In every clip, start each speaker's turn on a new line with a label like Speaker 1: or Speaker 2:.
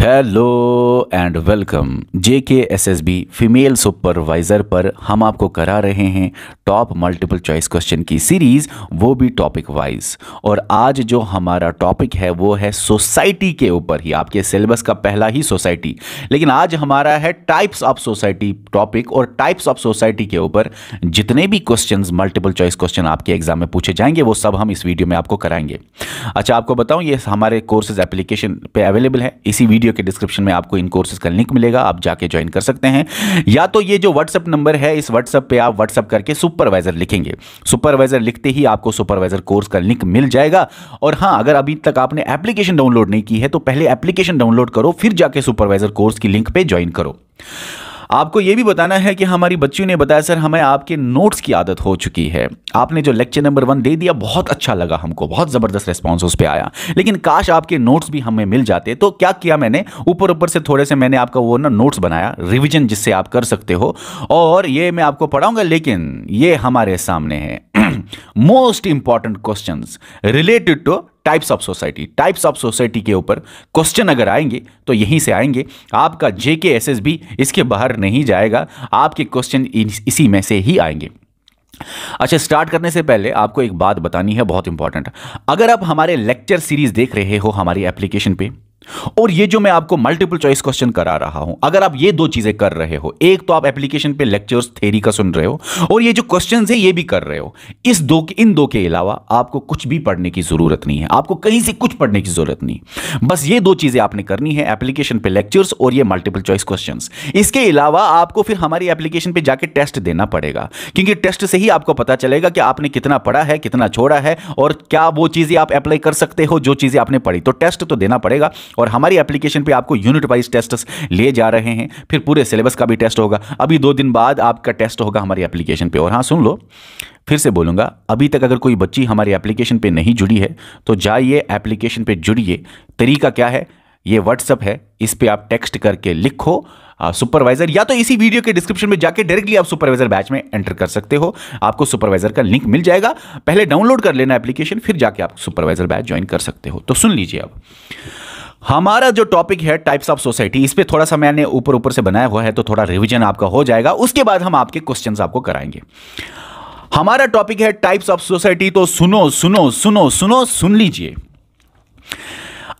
Speaker 1: Hello, and welcome J K S S B female supervisor पर हम आपको करा रहे हैं टॉप मल्टीपल चॉइस क्वेश्चन की सीरीज वो भी टॉपिक वाइज और आज जो हमारा टॉपिक है वो है सोसाइटी के ऊपर ही आपके सिलेबस का पहला ही सोसाइटी लेकिन आज हमारा है टाइप्स ऑफ सोसाइटी टॉपिक और टाइप्स ऑफ सोसाइटी के ऊपर जितने भी क्वेश्चन मल्टीपल चॉइस क्वेश्चन आपके एग्जाम में पूछे जाएंगे वो सब हम इस वीडियो में आपको कराएंगे अच्छा आपको बताऊं ये हमारे कोर्सेज एप्लीकेशन पे अवेलेबल है इसी वीडियो के डिस्क्रिप्शन में आपको इनको कोर्सेज का लिंक मिलेगा आप जाके ज्वाइन कर सकते हैं या तो ये जो व्हाट्सअप नंबर है इस व्हाट्सएप पे आप व्हाट्सअप करके सुपरवाइजर लिखेंगे सुपरवाइजर लिखते ही आपको सुपरवाइजर कोर्स का लिंक मिल जाएगा और हाँ अगर अभी तक आपने एप्लीकेशन डाउनलोड नहीं की है तो पहले एप्लीकेशन डाउनलोड करो फिर जाके सुपरवाइजर कोर्स की लिंक पर ज्वाइन करो आपको ये भी बताना है कि हमारी बच्चियों ने बताया सर हमें आपके नोट्स की आदत हो चुकी है आपने जो लेक्चर नंबर वन दे दिया बहुत अच्छा लगा हमको बहुत ज़बरदस्त रिस्पॉन्स उस पर आया लेकिन काश आपके नोट्स भी हमें मिल जाते तो क्या किया मैंने ऊपर ऊपर से थोड़े से मैंने आपका वो ना नोट्स बनाया रिविजन जिससे आप कर सकते हो और ये मैं आपको पढ़ाऊंगा लेकिन ये हमारे सामने है most important question related to types of society types of society के ऊपर क्वेश्चन अगर आएंगे तो यहीं से आएंगे आपका जेके एस एस बी इसके बाहर नहीं जाएगा आपके क्वेश्चन इसी में से ही आएंगे अच्छा स्टार्ट करने से पहले आपको एक बात बतानी है बहुत इंपॉर्टेंट अगर आप हमारे लेक्चर सीरीज देख रहे हो हमारी एप्लीकेशन पे और ये जो मैं आपको मल्टीपल चॉइस क्वेश्चन करा रहा हूं अगर आप ये दो चीजें कर रहे हो एक तो आप एप्लीकेशन पे लेक्चर्स थेरी का सुन रहे हो और ये जो क्वेश्चन है ये भी कर रहे हो इस दो के इन दो के अलावा आपको कुछ भी पढ़ने की जरूरत नहीं है आपको कहीं से कुछ पढ़ने की जरूरत नहीं बस ये दो चीजें आपने करनी है एप्लीकेशन पे लेक्चर्स और ये मल्टीपल चॉइस क्वेश्चन इसके अलावा आपको फिर हमारी एप्लीकेशन पर जाके टेस्ट देना पड़ेगा क्योंकि टेस्ट से ही आपको पता चलेगा कि आपने कितना पढ़ा है कितना छोड़ा है और क्या वो चीजें आप अप्लाई कर सकते हो जो चीजें आपने पढ़ी तो टेस्ट तो देना पड़ेगा और हमारी एप्लीकेशन पर आपको यूनिट वाइज टेस्ट ले जा रहे हैं फिर पूरे सिलेबस का भी टेस्ट होगा अभी दो दिन बाद आपका टेस्ट होगा हमारी एप्लीकेशन पर और हाँ सुन लो फिर से बोलूँगा अभी तक अगर कोई बच्ची हमारी एप्लीकेशन पर नहीं जुड़ी है तो जाइए एप्लीकेशन पर जुड़िए तरीका क्या है ये व्हाट्सअप है इस पर आप टेक्स्ट करके लिखो सुपरवाइजर या तो इसी वीडियो के डिस्क्रिप्शन में जाके डायरेक्टली आप सुपरवाइजर बैच में एंटर कर सकते हो आपको सुपरवाइजर का लिंक मिल जाएगा पहले डाउनलोड कर लेना एप्लीकेशन फिर जाके आप सुपरवाइजर बैच ज्वाइन कर सकते हो तो सुन लीजिए अब हमारा जो टॉपिक है टाइप्स ऑफ सोसाइटी इस पर थोड़ा सा मैंने ऊपर ऊपर से बनाया हुआ है तो थोड़ा रिविजन आपका हो जाएगा उसके बाद हम आपके क्वेश्चन आपको कराएंगे हमारा टॉपिक है टाइप्स ऑफ सोसाइटी तो सुनो सुनो सुनो सुनो सुन लीजिए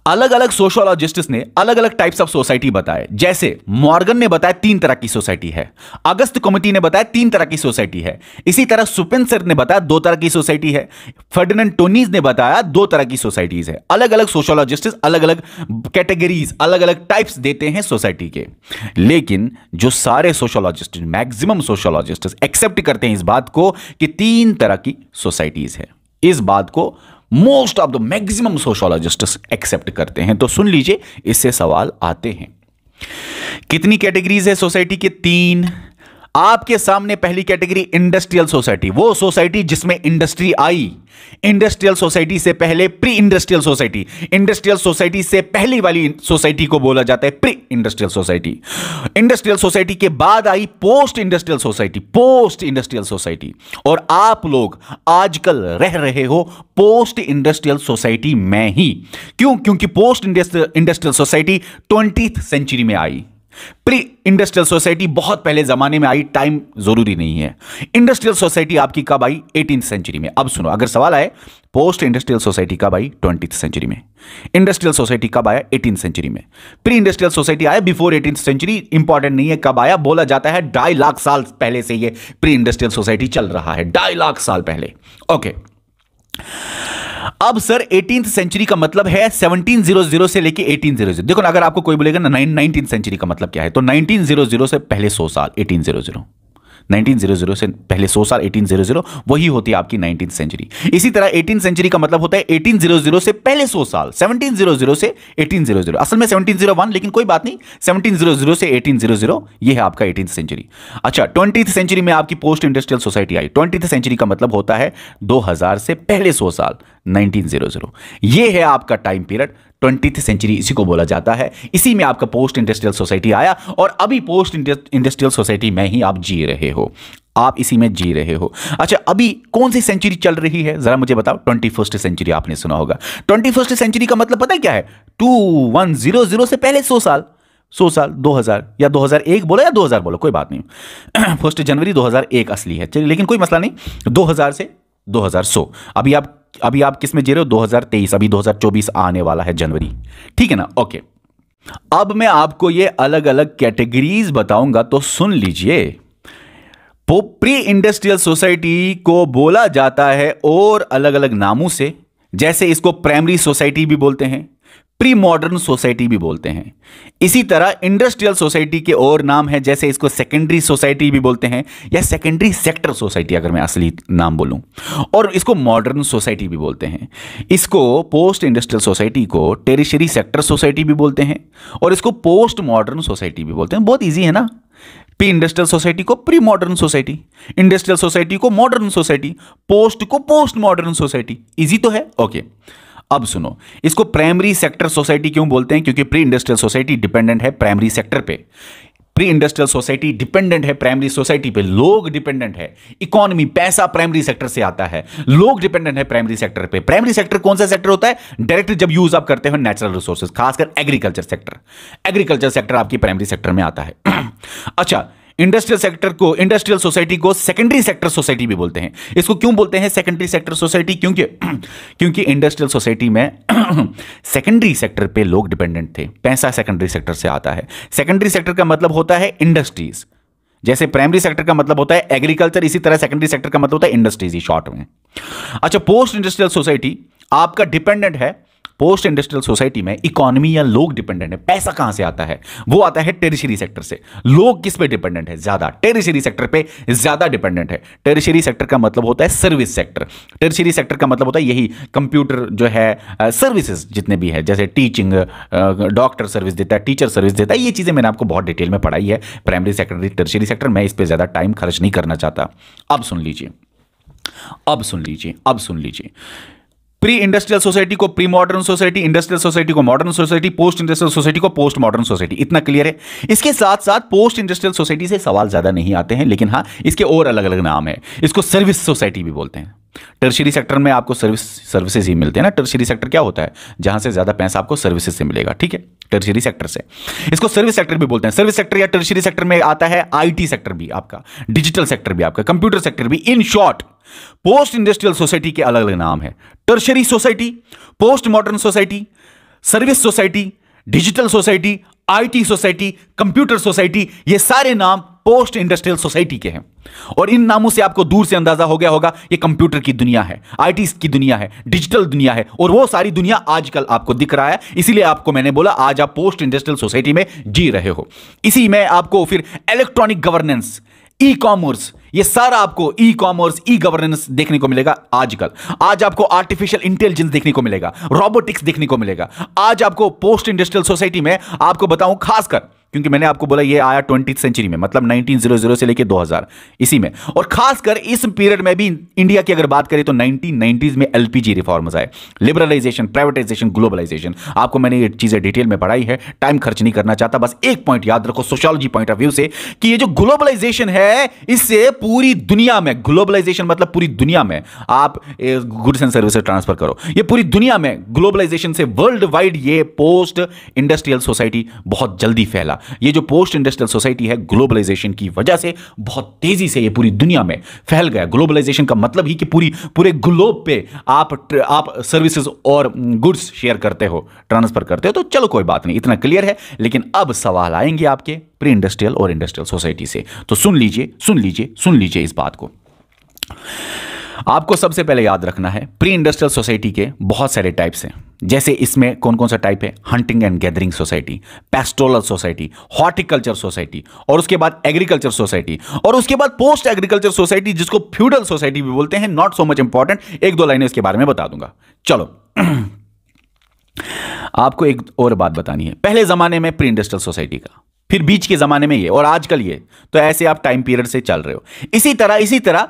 Speaker 1: अलग अलग सोशोलॉजिस्ट्स ने अलग अलग टाइप्स ऑफ सोसाइटी बताए जैसे मॉर्गन ने बताया तीन तरह की सोसाइटी है अगस्त कमिटी ने बताया तीन तरह की सोसाइटी है इसी तरह सुपेंसर ने बताया दो तरह की सोसाइटी है फर्डिनेंड टोनीज ने बताया दो तरह की सोसाइटीज है अलग अलग सोशोलॉजिस्ट अलग अलग कैटेगरीज अलग अलग टाइप्स देते हैं सोसाइटी के लेकिन जो सारे सोशोलॉजिस्ट मैक्सिमम सोशोलॉजिस्ट एक्सेप्ट करते हैं इस बात को कि तीन तरह की सोसाइटीज है इस बात को most of the maximum sociologist accept करते हैं तो सुन लीजिए इससे सवाल आते हैं कितनी कैटेगरीज है सोसाइटी के तीन आपके सामने पहली कैटेगरी इंडस्ट्रियल सोसाइटी वो सोसाइटी जिसमें इंडस्ट्री आई इंडस्ट्रियल सोसाइटी से पहले pre industrial society industrial society से पहली वाली सोसाइटी को बोला जाता है pre industrial society industrial society के बाद आई post industrial society post industrial society और आप लोग आजकल रह रहे हो पोस्ट इंडस्ट्रियल सोसाइटी में ही क्यों क्योंकि post industrial society twenty century में आई प्री इंडस्ट्रियल सोसाइटी बहुत पहले जमाने में आई टाइम जरूरी नहीं है इंडस्ट्रियल सोसाइटी आपकी कब आई एटीन सेंचुरी में अब सुनो अगर सवाल आए पोस्ट इंडस्ट्रियल सोसाइटी कब आई ट्वेंटी सेंचुरी में इंडस्ट्रियल सोसाइटी कब आया एटीन सेंचुरी में प्री इंडस्ट्रियल सोसाइटी आया बिफोर एटीन सेंचुरी इंपॉर्टेंट नहीं है कब आया बोला जाता है ढाई लाख साल पहले से यह प्री इंडस्ट्रियल सोसाइटी चल रहा है ढाई लाख साल पहले ओके okay. अब सर एटीन सेंचुरी का मतलब है 1700 से लेके 1800 देखो अगर आपको कोई बोलेगा ना नाइनटीन सेंचुरी का मतलब क्या है तो 1900 से पहले 100 साल 1800 1900 से पहले 100 साल 1800 वही होती है आपकी 19th सेंचुरी इसी तरह 18 सेंचुरी का मतलब होता है 1800 से पहले 100 साल 1700 से 1800 असल में 1701 लेकिन कोई बात नहीं 1700 से 1800 ये है आपका 18th सेंचुरी अच्छा 20th सेंचुरी में आपकी पोस्ट इंडस्ट्रियल सोसाइटी आई 20th सेंचुरी का मतलब होता है 2000 से पहले 100 साल 1900 ये है आपका टाइम पीरियड ट्वेंटी सेंचुरी इसी को बोला जाता है इसी में आपका पोस्ट इंडस्ट्रियल सोसाइटी आया और अभी पोस्ट इंडस्ट्रियल सोसाइटी में ही आप जी रहे हो आप इसी में जी रहे हो अच्छा अभी कौन सी सेंचुरी चल रही है ज़रा मुझे बताओ ट्वेंटी फर्स्ट सेंचुरी आपने सुना होगा ट्वेंटी फर्स्ट सेंचुरी का मतलब पता है क्या है टू वन जीरो जीरो से पहले सौ साल सौ साल 2000 या 2001 बोलो या 2000 बोलो कोई बात नहीं फर्स्ट जनवरी 2001 असली है चलिए लेकिन कोई मसला नहीं 2000 से 2100 अभी आप अभी आप किस में जी रहे हो 2023 अभी 2024 आने वाला है जनवरी ठीक है ना ओके अब मैं आपको ये अलग अलग कैटेगरीज बताऊंगा तो सुन लीजिए प्री इंडस्ट्रियल सोसाइटी को बोला जाता है और अलग अलग नामों से जैसे इसको प्राइमरी सोसाइटी भी बोलते हैं प्री मॉडर्न सोसाइटी भी बोलते हैं इसी तरह इंडस्ट्रियल सोसाइटी के और नाम है जैसे इसको सेकेंडरी सोसाइटी भी बोलते हैं या सेकेंडरी सेक्टर सोसाइटी अगर मैं असली नाम बोलूं और इसको मॉडर्न सोसाइटी भी बोलते हैं इसको पोस्ट इंडस्ट्रियल सोसाइटी को टेरिशरी सेक्टर सोसाइटी भी बोलते हैं और इसको पोस्ट मॉडर्न सोसाइटी भी बोलते हैं बहुत ईजी है ना प्री इंडस्ट्रियल सोसाइटी को pre modern society industrial society को मॉडर्न सोसाइटी पोस्ट को पोस्ट मॉडर्न सोसाइटी इजी तो है ओके okay. अब सुनो इसको प्राइमरी सेक्टर सोसाइटी क्यों बोलते हैं क्योंकि प्री इंडस्ट्रियल सोसाइटी डिपेंडेंट है प्राइमरी सेक्टर पे प्री इंडस्ट्रियल सोसाइटी डिपेंडेंट है प्राइमरी सोसाइटी पे लोग डिपेंडेंट है इकोनॉमी पैसा प्राइमरी सेक्टर से आता है लोग डिपेंडेंट है प्राइमरी सेक्टर पे प्राइमरी सेक्टर कौन सा सेक्टर होता है डायरेक्ट जब यूज आप करते हो नेचुरल रिसोर्सेज खासकर एग्रीकल्चर सेक्टर एग्रीकल्चर सेक्टर आपकी प्राइमरी सेक्टर में आता है अच्छा इंडस्ट्रियल सेक्टर को इंडस्ट्रियल सोसाइटी को सेकेंडरी सेक्टर सोसाइटी भी बोलते हैं इसको क्यों बोलते हैं सेकेंडरी सेक्टर सोसाइटी क्योंकि क्योंकि इंडस्ट्रियल सोसाइटी में सेकेंडरी सेक्टर पे लोग डिपेंडेंट थे पैसा सेकेंडरी सेक्टर से आता है सेकेंडरी सेक्टर का मतलब होता है इंडस्ट्रीज जैसे प्राइमरी सेक्टर का मतलब होता है एग्रीकल्चर इसी तरह सेकेंडरी सेक्टर का मतलब होता है इंडस्ट्रीज ही शॉर्ट में अच्छा पोस्ट इंडस्ट्रियल सोसाइटी आपका डिपेंडेंट है पोस्ट इंडस्ट्रियल सोसाइटी में इकोनॉमी या लोग डिपेंडेंट है पैसा कहां से आता है वो आता है टेरिशरी सेक्टर से लोग किस पे डिपेंडेंट है ज्यादा टेरिशरी सेक्टर पे ज्यादा डिपेंडेंट है टेरिशरी सेक्टर का मतलब होता है सर्विस सेक्टर टेरिशरी सेक्टर का मतलब होता है यही कंप्यूटर जो है सर्विसेज जितने भी है जैसे टीचिंग डॉक्टर सर्विस देता है टीचर सर्विस देता है ये चीजें मैंने आपको बहुत डिटेल में पढ़ाई है प्राइमरी सेकेंडरी टर्शरी सेक्टर मैं इस पर ज्यादा टाइम खर्च नहीं करना चाहता अब सुन लीजिए अब सुन लीजिए अब सुन लीजिए प्री इंडस्ट्रियल सोसाइटी को pre modern society industrial society को modern society post industrial society को पोस्ट मॉडर्न सोसाइटी इतना क्लियर है इसके साथ साथ पोस्ट इंडस्ट्रियल सोसाइटी से सवाल ज़्यादा नहीं आते हैं लेकिन हाँ इसके और अलग अलग नाम है इसको सर्विस सोसाइटी भी बोलते हैं टर्शरी सेक्टर में आपको सर्विस सर्विसेज ही मिलते हैं ना टर्शरी सेक्टर क्या होता है जहां से ज्यादा पैसा आपको सर्विसेज से मिलेगा ठीक है टर्शरी सेक्टर से इसको सर्विस सेक्टर भी बोलते हैं सर्विस सेक्टर या टर्शरी सेक्टर में आता है आईटी सेक्टर भी आपका डिजिटल सेक्टर भी आपका कंप्यूटर सेक्टर भी in short post industrial society के अलग अलग नाम है tertiary society post modern society service society digital society IT society computer society ये सारे नाम पोस्ट इंडस्ट्रियल सोसाइटी के हैं और इन नामों से आपको दूर से अंदाजा हो गया होगा ये कंप्यूटर की दुनिया है आईटी की दुनिया है डिजिटल दुनिया है और वो सारी दुनिया आजकल आपको दिख रहा है इसीलिए आपको मैंने बोला आज आप पोस्ट इंडस्ट्रियल सोसाइटी में जी रहे हो इसी में आपको फिर इलेक्ट्रॉनिक गवर्नेंस ई कॉमर्स ये सारा आपको ई कॉमर्स ई गवर्नेंस देखने को मिलेगा आजकल आज आपको आर्टिफिशियल इंटेलिजेंस देखने को मिलेगा रोबोटिक्स देखने को मिलेगा आज आपको पोस्ट इंडस्ट्रियल सोसाइटी में आपको बताऊं खासकर क्योंकि मैंने आपको बोला ये आया ट्वेंटी सेंचुरी में मतलब 1900 से लेकर 2000 इसी में और खासकर इस पीरियड में भी इंडिया की अगर बात करें तो 1990s में एलपीजी रिफॉर्म्स आए लिबरलाइजेशन प्राइवेटाइजेशन ग्लोबलाइजेशन आपको मैंने ये चीज़ें डिटेल में पढ़ाई है टाइम खर्च नहीं करना चाहता बस एक पॉइंट याद रखो सोशोलॉजी पॉइंट ऑफ व्यू से कि ये जो ग्लोबलाइजेशन है इससे पूरी दुनिया में ग्लोबलाइजेशन मतलब पूरी दुनिया में आप गुड्स एंड सर्विसेज ट्रांसफर करो ये पूरी दुनिया में ग्लोबलाइजेशन से वर्ल्ड वाइड ये पोस्ट इंडस्ट्रियल सोसाइटी बहुत जल्दी फैला ये जो पोस्ट इंडस्ट्रियल सोसाइटी है ग्लोबलाइजेशन की वजह से बहुत तेजी से ये पूरी दुनिया में फैल गया ग्लोबलाइजेशन का मतलब ही कि पूरी पूरे ग्लोब पे आप आप सर्विसेज और गुड्स शेयर करते हो ट्रांसफर करते हो तो चलो कोई बात नहीं इतना क्लियर है लेकिन अब सवाल आएंगे आपके प्री इंडस्ट्रियल और इंडस्ट्रियल सोसाइटी से तो सुन लीजिए सुन लीजिए सुन लीजिए इस बात को आपको सबसे पहले याद रखना है प्री इंडस्ट्रियल सोसाइटी के बहुत सारे टाइप्स हैं जैसे इसमें कौन कौन सा टाइप है hunting and gathering society pastoral society horticulture society और उसके बाद एग्रीकल्चर सोसाइटी और उसके बाद पोस्ट एग्रीकल्चर सोसाइटी जिसको फ्यूडल सोसाइटी भी बोलते हैं नॉट सो मच इंपॉर्टेंट एक दो लाइनें इसके बारे में बता दूंगा चलो आपको एक और बात बतानी है पहले जमाने में प्री इंडस्ट्रियल सोसाइटी का फिर बीच के जमाने में ये और आजकल ये तो ऐसे आप टाइम पीरियड से चल रहे हो इसी तरह इसी तरह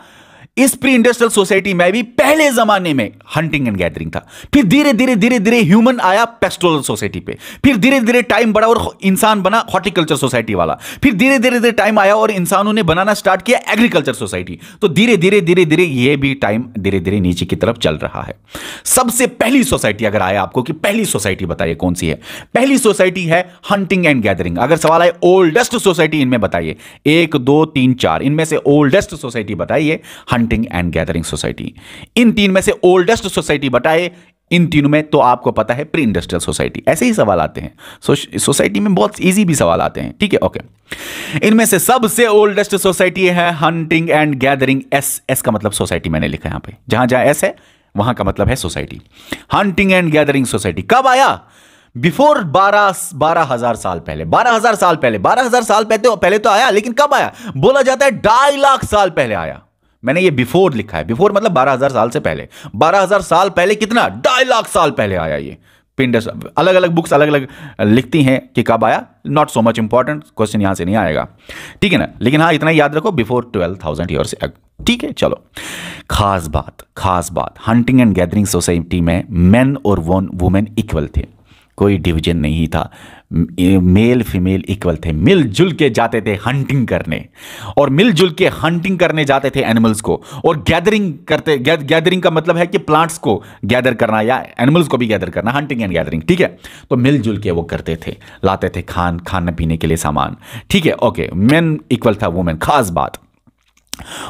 Speaker 1: इस प्री इंडस्ट्रियल सोसाइटी में भी पहले जमाने में हंटिंग एंड गैदरिंग था फिर धीरे धीरे धीरे धीरे ह्यूमन आया पेस्टोरल सोसाइटी पे फिर धीरे धीरे टाइम बढ़ा और इंसान बना हॉर्टिकल्चर सोसाइटी वाला फिर धीरे धीरे धीरे टाइम आया और इंसानों ने बनाना स्टार्ट किया एग्रीकल्चर सोसाइटी तो धीरे धीरे धीरे धीरे यह भी टाइम धीरे धीरे नीचे की तरफ चल रहा है सबसे पहली सोसाइटी अगर आया आपको कि पहली सोसाइटी बताइए कौन सी है पहली सोसाइटी है हंटिंग एंड गैदरिंग अगर सवाल आए ओल्डेस्ट सोसाइटी इनमें बताइए एक दो तीन चार इनमें से ओल्डेस्ट सोसाइटी बताइए हंटिंग एंड गैदरिंग सोसाइटी इन तीन में से ओल्डेस्ट सोसाइटी बताए इन तीनों में तो आपको पता है प्री इंडस्ट्रियल सोसाइटी ऐसे ही सवाल आते हैं सोसाइटी में बहुत इजी भी सवाल आते हैं ठीक है ओके इनमें से सबसे ओल्डेस्ट सोसाइटी है hunting and gathering S S का मतलब सोसाइटी मैंने लिखा यहां पे जहां जहां एस है वहां का मतलब है society hunting and gathering society कब आया बिफोर बारह बारह हजार साल पहले बारह हजार साल पहले बारह हजार साल पहले तो, पहले तो आया लेकिन कब आया बोला जाता है ढाई लाख साल पहले आया मैंने ये बिफोर लिखा है बिफोर मतलब 12000 साल से पहले 12000 साल पहले कितना ढाई लाख साल पहले आया ये पिंडस अलग अलग बुक्स अलग अलग लिखती हैं कि कब आया not so much important question यहां से नहीं आएगा ठीक है ना लेकिन हाँ इतना याद रखो बिफोर ट्वेल्व थाउजेंड ईयर ठीक है चलो खास बात खास बात हंटिंग एंड गैदरिंग सोसाइटी में मेन और वन वुमेन इक्वल थे कोई डिवीजन नहीं था मेल फीमेल इक्वल थे मिलजुल के जाते थे हंटिंग करने और मिलजुल के हंटिंग करने जाते थे एनिमल्स को और गैदरिंग करते गैदरिंग का मतलब है कि प्लांट्स को गैदर करना या एनिमल्स को भी गैदर करना हंटिंग एंड गैदरिंग ठीक है तो मिलजुल के वो करते थे लाते थे खान खाने पीने के लिए सामान ठीक है ओके मैन इक्वल था वुमेन खास बात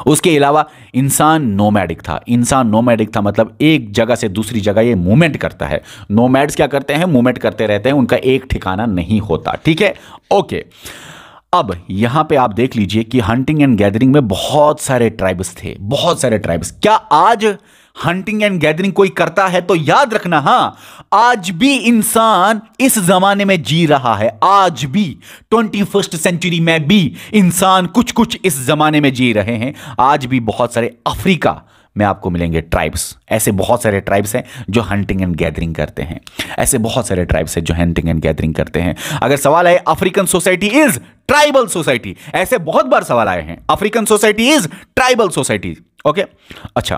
Speaker 1: उसके अलावा इंसान नोमैडिक था इंसान नोमैडिक था मतलब एक जगह से दूसरी जगह ये मूवमेंट करता है नोमैड्स क्या करते हैं मूवमेंट करते रहते हैं उनका एक ठिकाना नहीं होता ठीक है ओके अब यहां पे आप देख लीजिए कि हंटिंग एंड गैदरिंग में बहुत सारे ट्राइब्स थे बहुत सारे ट्राइब्स क्या आज हंटिंग एंड गैदरिंग कोई करता है तो याद रखना हा आज भी इंसान इस जमाने में जी रहा है आज भी ट्वेंटी फर्स्ट सेंचुरी में भी इंसान कुछ कुछ इस जमाने में जी रहे हैं आज भी बहुत सारे अफ्रीका में आपको मिलेंगे ट्राइब्स ऐसे बहुत सारे ट्राइब्स हैं जो हंटिंग एंड गैदरिंग करते हैं ऐसे बहुत सारे ट्राइब्स हैं जो हंटिंग एंड गैदरिंग करते हैं अगर सवाल है African society is tribal society ऐसे बहुत बार सवाल आए हैं African society is tribal society okay अच्छा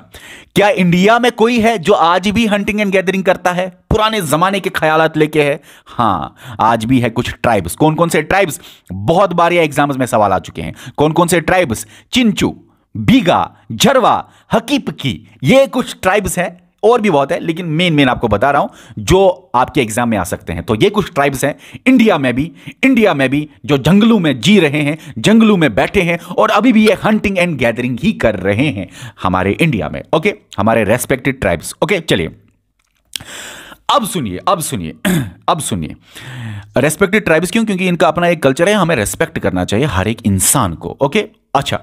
Speaker 1: क्या इंडिया में कोई है जो आज भी हंटिंग एंड गैदरिंग करता है पुराने जमाने के ख्यालात लेके है हाँ आज भी है कुछ ट्राइब्स कौन कौन से ट्राइब्स बहुत बार ये एग्जाम्स में सवाल आ चुके हैं कौन कौन से ट्राइब्स चिंचू बीगा झरवा हकीपकी ये कुछ ट्राइब्स हैं और भी बहुत है लेकिन मेन मेन आपको बता रहा हूं जो आपके एग्जाम में आ सकते हैं तो ये कुछ ट्राइब्स हैं इंडिया में भी इंडिया में भी जो जंगलों में जी रहे हैं जंगलों में बैठे हैं और अभी भी ये हंटिंग एंड गैदरिंग ही कर रहे हैं हमारे इंडिया में ओके हमारे रेस्पेक्टेड ट्राइब्स ओके चलिए अब सुनिए अब सुनिए अब सुनिए रेस्पेक्टेड ट्राइब्स क्यों क्योंकि इनका अपना एक कल्चर है हमें रेस्पेक्ट करना चाहिए हर एक इंसान को ओके अच्छा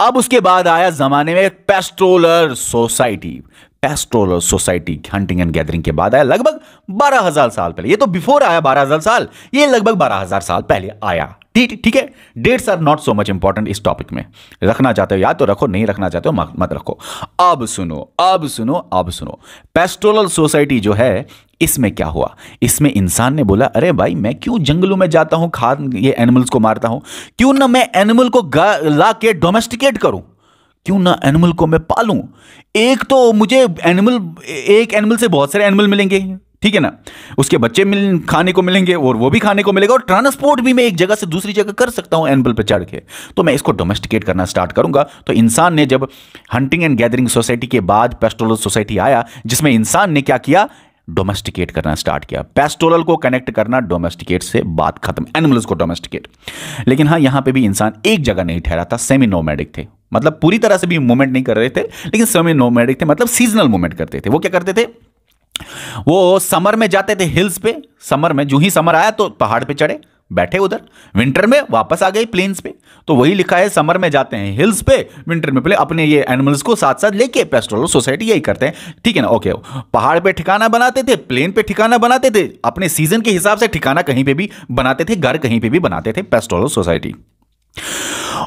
Speaker 1: अब उसके बाद आया जमाने में pastoral society pastoral society hunting and gathering के बाद आया लगभग बारह हजार साल पहले ये तो बिफोर आया बारह हजार साल ये लगभग बारह हजार साल पहले आया ठीक ठीक है dates are not so much important इस टॉपिक में रखना चाहते हो या तो रखो नहीं रखना चाहते हो मत रखो अब सुनो अब सुनो अब सुनो पेस्ट्रोलर सोसाइटी जो है इसमें क्या हुआ इसमें इंसान ने बोला अरे भाई मैं क्यों जंगलों में जाता हूं खाद ये एनिमल्स को मारता हूं क्यों ना मैं एनिमल को ला के डोमेस्टिकेट करूं क्यों ना एनिमल को मैं पालूं एक तो मुझे एनिमल एक एनिमल से बहुत सारे एनिमल मिलेंगे ठीक है ना उसके बच्चे मिल खाने को मिलेंगे और वो भी खाने को मिलेगा और ट्रांसपोर्ट भी मैं एक जगह से दूसरी जगह कर सकता हूं एनिमल पर चढ़ के तो मैं इसको डोमेस्टिकेट करना स्टार्ट करूंगा तो इंसान ने जब हंटिंग एंड गैदरिंग सोसाइटी के बाद पेस्ट्रोल सोसाइटी आया जिसमें इंसान ने क्या किया डोमेस्टिकेट करना स्टार्ट किया पेस्टोरल को कनेक्ट करना डोमेस्टिकेट से बात खत्म एनिमल्स को डोमेस्टिकेट लेकिन हाँ यहाँ पे भी इंसान एक जगह नहीं ठहरा था सेमी नोमैडिक थे मतलब पूरी तरह से भी मूवमेंट नहीं कर रहे थे लेकिन सेमी नोमैडिक थे मतलब सीजनल मूवमेंट करते थे वो क्या करते थे वो समर में जाते थे हिल्स पे समर में जो ही समर आया तो पहाड़ पे चढ़े बैठे उधर विंटर में वापस आ गई प्लेन्स पे तो वही लिखा है समर में जाते हैं हिल्स पे विंटर में पहले अपने ये एनिमल्स को साथ साथ लेके पेस्ट्रोल सोसाइटी यही करते हैं ठीक है ना ओके पहाड़ पे ठिकाना बनाते थे प्लेन पे ठिकाना बनाते थे अपने सीजन के हिसाब से ठिकाना कहीं पे भी बनाते थे घर कहीं पे भी बनाते थे पेस्ट्रोल सोसाइटी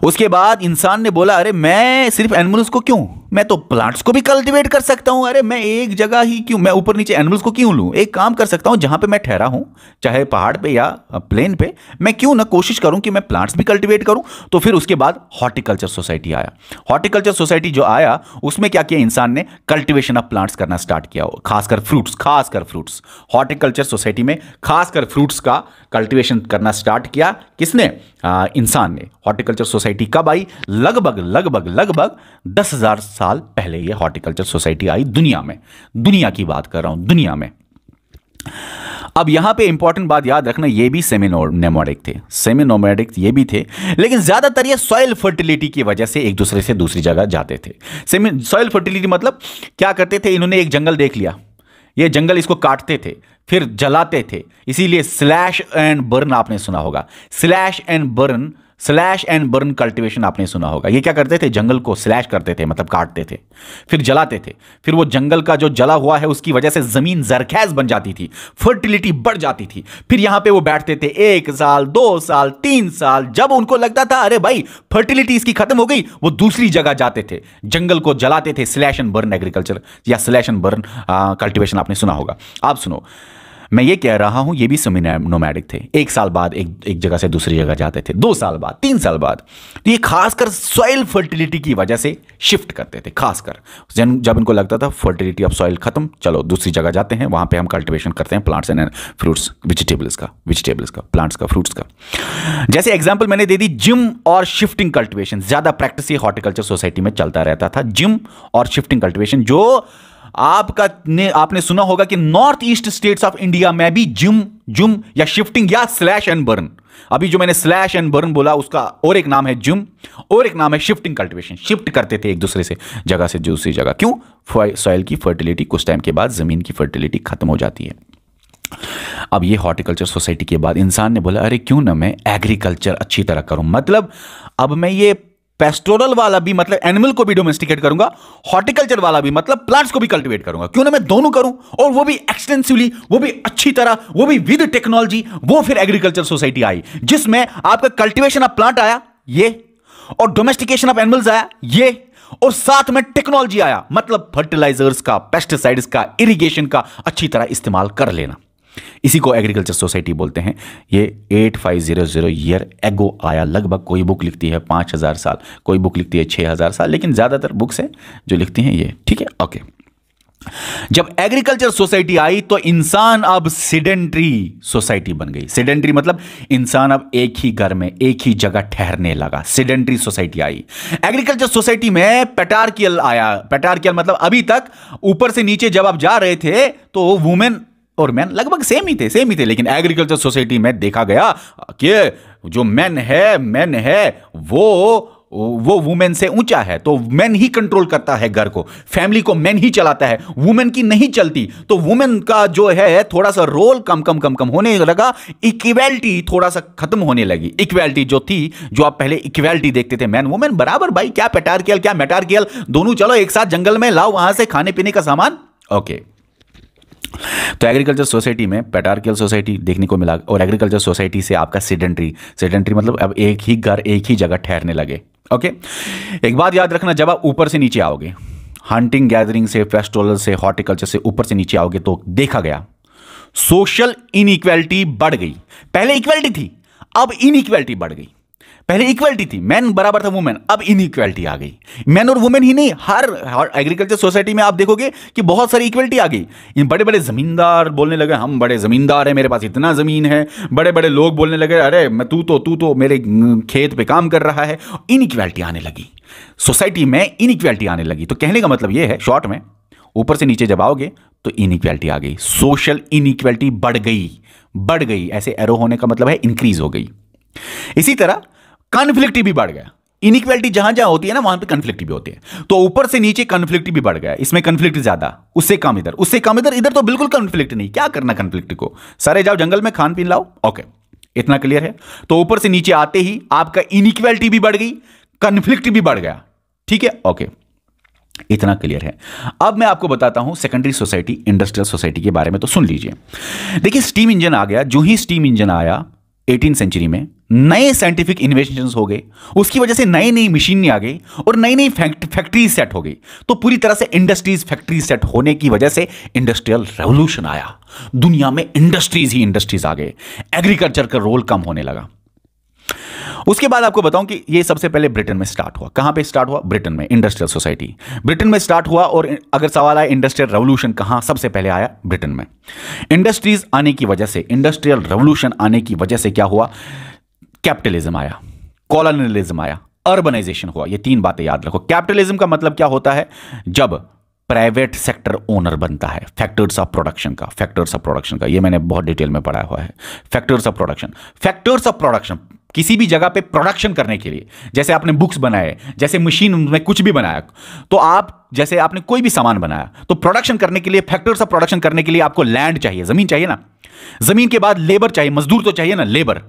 Speaker 1: उसके बाद इंसान ने बोला अरे मैं सिर्फ एनिमल्स को क्यों मैं तो प्लांट्स को भी कल्टीवेट कर सकता हूं अरे मैं एक जगह ही क्यों मैं ऊपर नीचे एनिमल्स को क्यों लूं एक काम कर सकता हूं जहां पे मैं ठहरा हूं चाहे पहाड़ पे या प्लेन पे मैं क्यों ना कोशिश करूं कि मैं प्लांट्स भी कल्टिवेट करूं तो फिर उसके बाद हॉर्टिकल्चर सोसाइटी आया हॉर्टिकल्चर सोसाइटी जो आया उसमें क्या किया इंसान ने कल्टिवेशन ऑफ प्लांट्स करना स्टार्ट किया खासकर फ्रूट्स खासकर फ्रूट्स हॉर्टिकल्चर सोसाइटी में खासकर फ्रूट्स का कल्टिवेशन करना स्टार्ट किया किसने इंसान ने हॉर्टिकल्चर सोसाइटी कब आई लगभग लगभग लगभग दस हजार साल साल पहले ये हॉर्टिकल्चर सोसाइटी आई दुनिया में दुनिया की बात कर रहा हूं दुनिया में अब यहां पे इंपॉर्टेंट बात याद रखना ये भी सेमिनोमेडिक थे सेमिनोमेडिक ये भी थे लेकिन ज़्यादातर ये सॉइल फर्टिलिटी की वजह से एक दूसरे से दूसरी जगह जाते थे सेमिन सॉइल फर्टिलिटी मतलब क्या करते थे इन्होंने एक जंगल देख लिया ये जंगल इसको काटते थे फिर जलाते थे इसीलिए स्लैश एंड बर्न आपने सुना होगा slash and burn slash and burn cultivation आपने सुना होगा ये क्या करते थे जंगल को स्लैश करते थे मतलब काटते थे फिर जलाते थे फिर वो जंगल का जो जला हुआ है उसकी वजह से ज़मीन जरखेज बन जाती थी फर्टिलिटी बढ़ जाती थी फिर यहां पे वो बैठते थे एक साल दो साल तीन साल जब उनको लगता था अरे भाई फर्टिलिटी इसकी खत्म हो गई वो दूसरी जगह जाते थे जंगल को जलाते थे स्लैश एंड बर्न एग्रीकल्चर या स्लैश एंड बर्न कल्टिवेशन आपने सुना होगा आप सुनो मैं ये कह रहा हूं ये भी नोमैडिक थे एक साल बाद एक एक जगह से दूसरी जगह जाते थे दो साल बाद तीन साल बाद तो ये खासकर सॉइल फर्टिलिटी की वजह से शिफ्ट करते थे खासकर जब इनको लगता था फर्टिलिटी ऑफ सॉइल खत्म चलो दूसरी जगह जाते हैं वहां पर हम कल्टिवेशन करते हैं प्लांट्स एंड फ्रूट्स वेजिटेबल्स का वेजिटेबल्स का प्लांट्स का फ्रूट्स का जैसे एग्जाम्पल मैंने दे दी जिम और शिफ्टिंग कल्टिवेशन ज़्यादा प्रैक्टिस ये हॉर्टिकल्चर सोसाइटी में चलता रहता था जिम और शिफ्टिंग कल्टिवेशन जो आपका ने आपने सुना होगा कि north east states of India में भी जुम जुम या शिफ्टिंग या स्लैश एंड बर्न अभी जो मैंने स्लैश एंड बर्न बोला उसका और एक नाम है जुम और एक नाम है शिफ्टिंग कल्टिवेशन शिफ्ट करते थे एक दूसरे से जगह से दूसरी जगह क्यों सॉइल की फर्टिलिटी कुछ टाइम के बाद ज़मीन की फर्टिलिटी खत्म हो जाती है अब ये हॉर्टिकल्चर सोसाइटी के बाद इंसान ने बोला अरे क्यों ना मैं एग्रीकल्चर अच्छी तरह करूं मतलब अब मैं ये पेस्टोरल वाला भी मतलब एनिमल को भी डोमेस्टिकेट करूंगा हॉर्टिकल्चर वाला भी मतलब प्लांट्स को भी कल्टीवेट करूंगा क्यों ना मैं दोनों करूं और वो भी एक्सटेंसिवली वो भी अच्छी तरह वो भी विद टेक्नोलॉजी वो फिर एग्रीकल्चर सोसाइटी आई जिसमें आपका कल्टिवेशन ऑफ प्लांट आया ये और डोमेस्टिकेशन ऑफ एनिमल्स आया ये और साथ में टेक्नोलॉजी आया मतलब फर्टिलाइजर्स का पेस्टिसाइड्स का इरिगेशन का अच्छी तरह इस्तेमाल कर लेना इसी को एग्रीकल्चर सोसाइटी बोलते हैं ये 8500 ईयर एगो आया लगभग कोई बुक लिखती है 5000 साल कोई बुक लिखती है 6000 साल लेकिन ज़्यादातर बुक्स हैं जो लिखती हैं ये ठीक है ओके जब एग्रीकल्चर सोसाइटी आई तो इंसान अब सिडेंट्री सोसाइटी बन गई सिडेंट्री मतलब इंसान अब एक ही घर में एक ही जगह ठहरने लगा सिडेंट्री सोसाइटी आई एग्रीकल्चर सोसाइटी में पेटार्कियल आया पेटार्कियल मतलब अभी तक ऊपर से नीचे जब आप जा रहे थे तो वुमेन और मैन लगभग सेम ही थे सेम ही थे लेकिन एग्रीकल्चर सोसाइटी में देखा गया कि जो मैन है मैन है वो वो वुमेन से ऊंचा है तो मैन ही कंट्रोल करता है घर को फैमिली को मैन ही चलाता है वुमेन की नहीं चलती तो वुमेन का जो है थोड़ा सा रोल कम कम कम कम होने लगा इक्वेलिटी थोड़ा सा खत्म होने लगी इक्वेलिटी जो थी जो आप पहले इक्वेलिटी देखते थे मैन वुमेन बराबर भाई क्या पेटारकियल क्या मेटारकियल दोनों चलो एक साथ जंगल में लाओ वहां से खाने पीने का सामान ओके okay. तो एग्रीकल्चर सोसाइटी में पेटारकियल सोसाइटी देखने को मिला और एग्रीकल्चर सोसाइटी से आपका सीडेंट्री सीडेंट्री मतलब अब एक ही घर एक ही जगह ठहरने लगे ओके एक बात याद रखना जब आप ऊपर से नीचे आओगे हंटिंग गैदरिंग से फेस्टिवल से हॉर्टिकल्चर से ऊपर से नीचे आओगे तो देखा गया सोशल इनइक्वालिटी बढ़ गई पहले इक्वालिटी थी अब इनइक्वालिटी बढ़ गई पहले इक्वलिटी थी मैन बराबर था वुमेन अब इनइक्वालिटी आ गई मैन और वुमेन ही नहीं हर, हर एग्रीकल्चर सोसाइटी में आप देखोगे कि बहुत सारी इक्वलिटी आ गई इन बड़े बड़े ज़मींदार बोलने लगे हम बड़े ज़मींदार हैं मेरे पास इतना ज़मीन है बड़े बड़े लोग बोलने लगे अरे मैं तू तो तू तो मेरे खेत पे काम कर रहा है इनइक्वालिटी आने लगी सोसाइटी में इनइक्वालिटी आने लगी तो कहने का मतलब यह है शॉर्ट में ऊपर से नीचे जब आओगे तो इनइक्वालिटी आ गई सोशल इनइक्वालिटी बढ़ गई बढ़ गई ऐसे एरो होने का मतलब है इंक्रीज हो गई इसी तरह कॉन्फ्लिक्ट भी बढ़ गया इनिक्वेलिटी जहां जहां होती है ना वहां पे कन्फ्लिक्ट भी होती है तो ऊपर से नीचे कन्फ्लिक्ट भी बढ़ गया इसमें कन्फ्लिक्ट ज्यादा उससे कम इधर उससे कम इधर इधर तो बिल्कुल कन्फ्लिक्ट नहीं क्या करना कन्फ्लिक्ट को सारे जाओ जंगल में खान पीन लाओ ओके इतना क्लियर है तो ऊपर से नीचे आते ही आपका इनिक्वेलिटी भी बढ़ गई कन्फ्लिक्ट भी बढ़ गया ठीक है ओके इतना क्लियर है अब मैं आपको बताता हूं सेकेंडरी सोसाइटी इंडस्ट्रियल सोसाइटी के बारे में तो सुन लीजिए देखिए स्टीम इंजन आ गया जो ही स्टीम इंजन आया एटीन सेंचुरी में नए साइंटिफिक इन्वेंशन हो गए उसकी वजह से नई नई मशीनें आ गई और नई नई फैक्ट्री सेट हो गई तो पूरी तरह से इंडस्ट्रीज फैक्ट्री सेट होने की वजह से इंडस्ट्रियल रेवोल्यूशन आया दुनिया में इंडस्ट्रीज ही इंडस्ट्रीज आ गए एग्रीकल्चर का रोल कम होने लगा उसके बाद आपको बताऊं कि ये सबसे पहले ब्रिटेन में स्टार्ट हुआ कहां पे स्टार्ट हुआ ब्रिटेन में इंडस्ट्रियल सोसाइटी ब्रिटेन में स्टार्ट हुआ और अगर सवाल आए इंडस्ट्रियल रेवोल्यूशन कहां सबसे पहले आया ब्रिटेन में इंडस्ट्रीज आने की वजह से इंडस्ट्रियल रेवोल्यूशन आने की वजह से क्या हुआ कैपिटलिज्म आया कॉलोनलिज्म आया अर्बनाइजेशन हुआ ये तीन बातें याद रखो कैपिटलिज्म का मतलब क्या होता है जब प्राइवेट सेक्टर ओनर बनता है फैक्टर्स ऑफ प्रोडक्शन का फैक्टर्स ऑफ प्रोडक्शन का ये मैंने बहुत डिटेल में पढ़ा हुआ है factors of production factors of production किसी भी जगह पे प्रोडक्शन करने के लिए जैसे आपने बुक्स बनाए जैसे मशीन में कुछ भी बनाया तो आप जैसे आपने कोई भी सामान बनाया तो प्रोडक्शन करने के लिए फैक्टर्स ऑफ प्रोडक्शन करने के लिए आपको लैंड चाहिए जमीन चाहिए ना जमीन के बाद लेबर चाहिए मजदूर तो चाहिए ना लेबर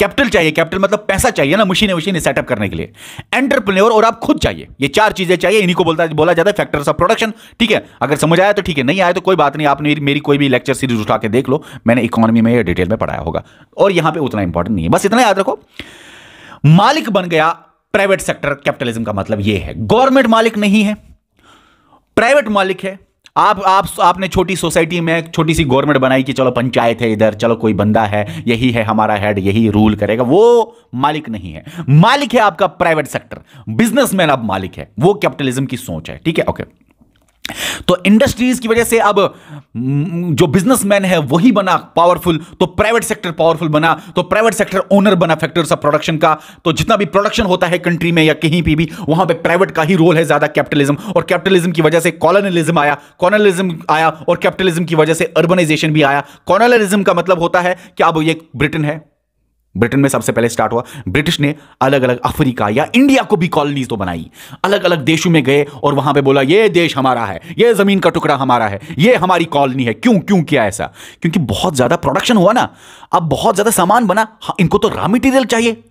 Speaker 1: कैपिटल चाहिए कैपिटल मतलब पैसा चाहिए ना मशीन मशीन सेटअप करने के लिए एंटरप्रेन्योर और आप खुद चाहिए ये चार चीजें चाहिए इन्हीं को बोलता बोला जाता है फैक्टर्स ऑफ प्रोडक्शन ठीक है अगर समझ आया तो ठीक है नहीं आया तो कोई बात नहीं आप मेरी, मेरी कोई भी लेक्चर सीरीज उठा के देख लो मैंने इकोनॉमी में डिटेल में पढ़ाया होगा और यहां पर उतना इंपॉर्टेंट नहीं है बस इतना याद रखो मालिक बन गया प्राइवेट सेक्टर कैपिटलिज्म का मतलब यह है गवर्नमेंट मालिक नहीं है प्राइवेट मालिक है आप आप आपने छोटी सोसाइटी में छोटी सी गवर्नमेंट बनाई कि चलो पंचायत है इधर चलो कोई बंदा है यही है हमारा हेड यही रूल करेगा वो मालिक नहीं है मालिक है आपका प्राइवेट सेक्टर बिजनेसमैन अब मालिक है वो कैपिटलिज्म की सोच है ठीक है ओके okay. तो इंडस्ट्रीज की वजह से अब जो बिजनेसमैन है वही बना पावरफुल तो प्राइवेट सेक्टर पावरफुल बना तो प्राइवेट सेक्टर ओनर बना फैक्टर्स ऑफ प्रोडक्शन का तो जितना भी प्रोडक्शन होता है कंट्री में या कहीं भी वहां पर प्राइवेट का ही रोल है ज्यादा कैपिटलिज्म और कैपिटलिज्म की वजह से कॉलोनलिज्म आया कॉलोनलिज्म आया और कैपिटलिज्म की वजह से अर्बनाइजेशन भी आया कॉलोनलिज्म का मतलब होता है कि अब ये ब्रिटेन है ब्रिटेन में सबसे पहले स्टार्ट हुआ ब्रिटिश ने अलग अलग अफ्रीका या इंडिया को भी कॉलोनीज तो बनाई अलग अलग देशों में गए और वहां पे बोला ये देश हमारा है ये जमीन का टुकड़ा हमारा है ये हमारी कॉलोनी है क्यों क्यों किया ऐसा क्योंकि बहुत ज्यादा प्रोडक्शन हुआ ना अब बहुत ज्यादा सामान बना हाँ, इनको तो रॉ मटेरियल चाहिए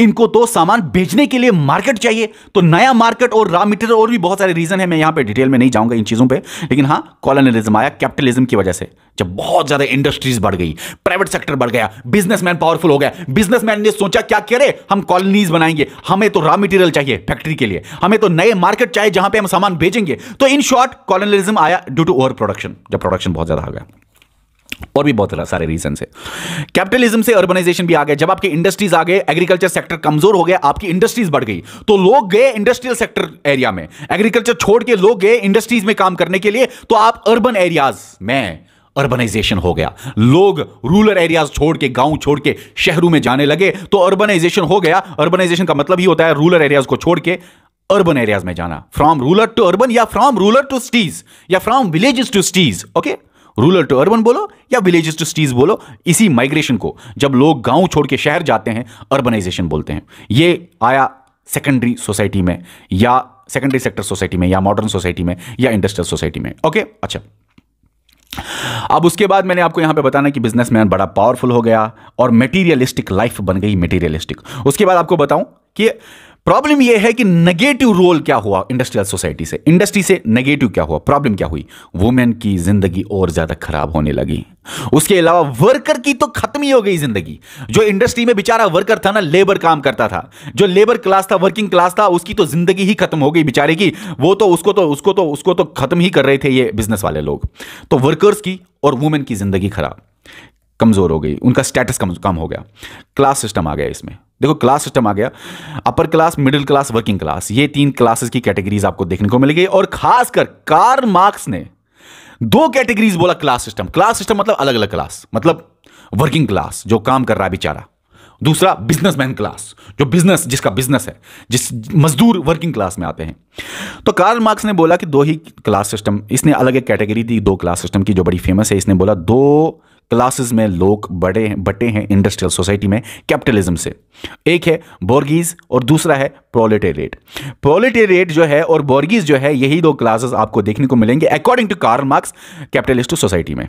Speaker 1: इनको तो सामान बेचने के लिए मार्केट चाहिए तो नया मार्केट और रॉ मटेरियल और भी बहुत सारे रीजन है मैं यहां पे डिटेल में नहीं जाऊंगा इन चीजों पे लेकिन हाँ कॉलोनलिज्म आया कैपिटलिज्म की वजह से जब बहुत ज्यादा इंडस्ट्रीज बढ़ गई प्राइवेट सेक्टर बढ़ गया बिजनेसमैन पावरफुल हो गया बिजनेसमैन ने सोचा क्या करे हम कॉलोनीज बनाएंगे हमें तो रॉ मटेरियल चाहिए फैक्ट्री के लिए हमें तो नए मार्केट चाहिए जहां पर हम सामान बेचेंगे तो इन शॉर्ट कॉलोनलिज्म आया ड्यू टू ओवर प्रोडक्शन जब प्रोडक्शन बहुत ज्यादा आ गया और भी बहुत सारे रीजन है कैपिटलिज्म से अर्बनाइजेशन भी आ गया जब आपकी इंडस्ट्रीज आ गए एग्रीकल्चर सेक्टर कमजोर हो गया आपकी इंडस्ट्रीज बढ़ गई तो लोग गए इंडस्ट्रियल सेक्टर एरिया में एग्रीकल्चर छोड़ के लोग गए इंडस्ट्रीज में काम करने के लिए तो आप अर्बन एरियाज में अर्बनाइजेशन हो गया लोग रूरल एरियाज छोड़ के गांव छोड़ के शहरों में जाने लगे तो अर्बनाइजेशन हो गया अर्बनाइजेशन का मतलब ही होता है रूरल एरियाज को छोड़ के अर्बन एरियाज में जाना फ्रॉम रूरल टू अर्बन या फ्रॉम रूरल टू सिटीज या from villages to cities okay rural to urban बोलो या विलेजेस टू सिटीज़ बोलो इसी माइग्रेशन को जब लोग गांव छोड़ के शहर जाते हैं अर्बनाइजेशन बोलते हैं ये आया सेकेंडरी सोसाइटी में या सेकेंडरी सेक्टर सोसाइटी में या मॉडर्न सोसाइटी में या इंडस्ट्रियल सोसाइटी में ओके अच्छा अब उसके बाद मैंने आपको यहां पे बताना कि बिजनेसमैन बड़ा पावरफुल हो गया और मेटीरियलिस्टिक लाइफ बन गई मेटीरियलिस्टिक उसके बाद आपको बताऊं कि प्रॉब्लम यह है कि नेगेटिव रोल क्या हुआ इंडस्ट्रियल सोसाइटी से इंडस्ट्री से नेगेटिव क्या हुआ प्रॉब्लम क्या हुई वुमेन की जिंदगी और ज्यादा खराब होने लगी उसके अलावा वर्कर की तो खत्म ही हो गई जिंदगी जो इंडस्ट्री में बेचारा वर्कर था ना लेबर काम करता था जो लेबर क्लास था वर्किंग क्लास था उसकी तो जिंदगी ही खत्म हो गई बेचारे की वो तो उसको तो उसको तो उसको तो खत्म ही कर रहे थे ये बिजनेस वाले लोग तो वर्कर्स की और वुमेन की जिंदगी खराब कमजोर हो गई उनका स्टेटस कम कम हो गया क्लास सिस्टम आ गया इसमें देखो क्लास सिस्टम आ गया upper class middle class working class ये तीन क्लासेस की कैटेगरीज आपको देखने को मिलेगी और खासकर कार मार्क्स ने दो कैटेगरीज बोला क्लास सिस्टम क्लास सिस्टम मतलब अलग अलग क्लास मतलब वर्किंग क्लास जो काम कर रहा है बेचारा दूसरा बिजनेसमैन क्लास जो बिजनेस जिसका बिजनेस है जिस मजदूर वर्किंग क्लास में आते हैं तो कार्ल मार्क्स ने बोला कि दो ही क्लास सिस्टम इसने अलग एक कैटेगरी दी दो क्लास सिस्टम की जो बड़ी फेमस है इसने बोला दो क्लासेस में लोग बड़े हैं बटे हैं इंडस्ट्रियल सोसाइटी में कैपिटलिज्म से एक है बोर्गीज और दूसरा है प्रोलेटेरिएट प्रोलेटेरिएट जो है और बोर्गीज जो है यही दो क्लासेस आपको देखने को मिलेंगे according to Karl Marx capitalist society में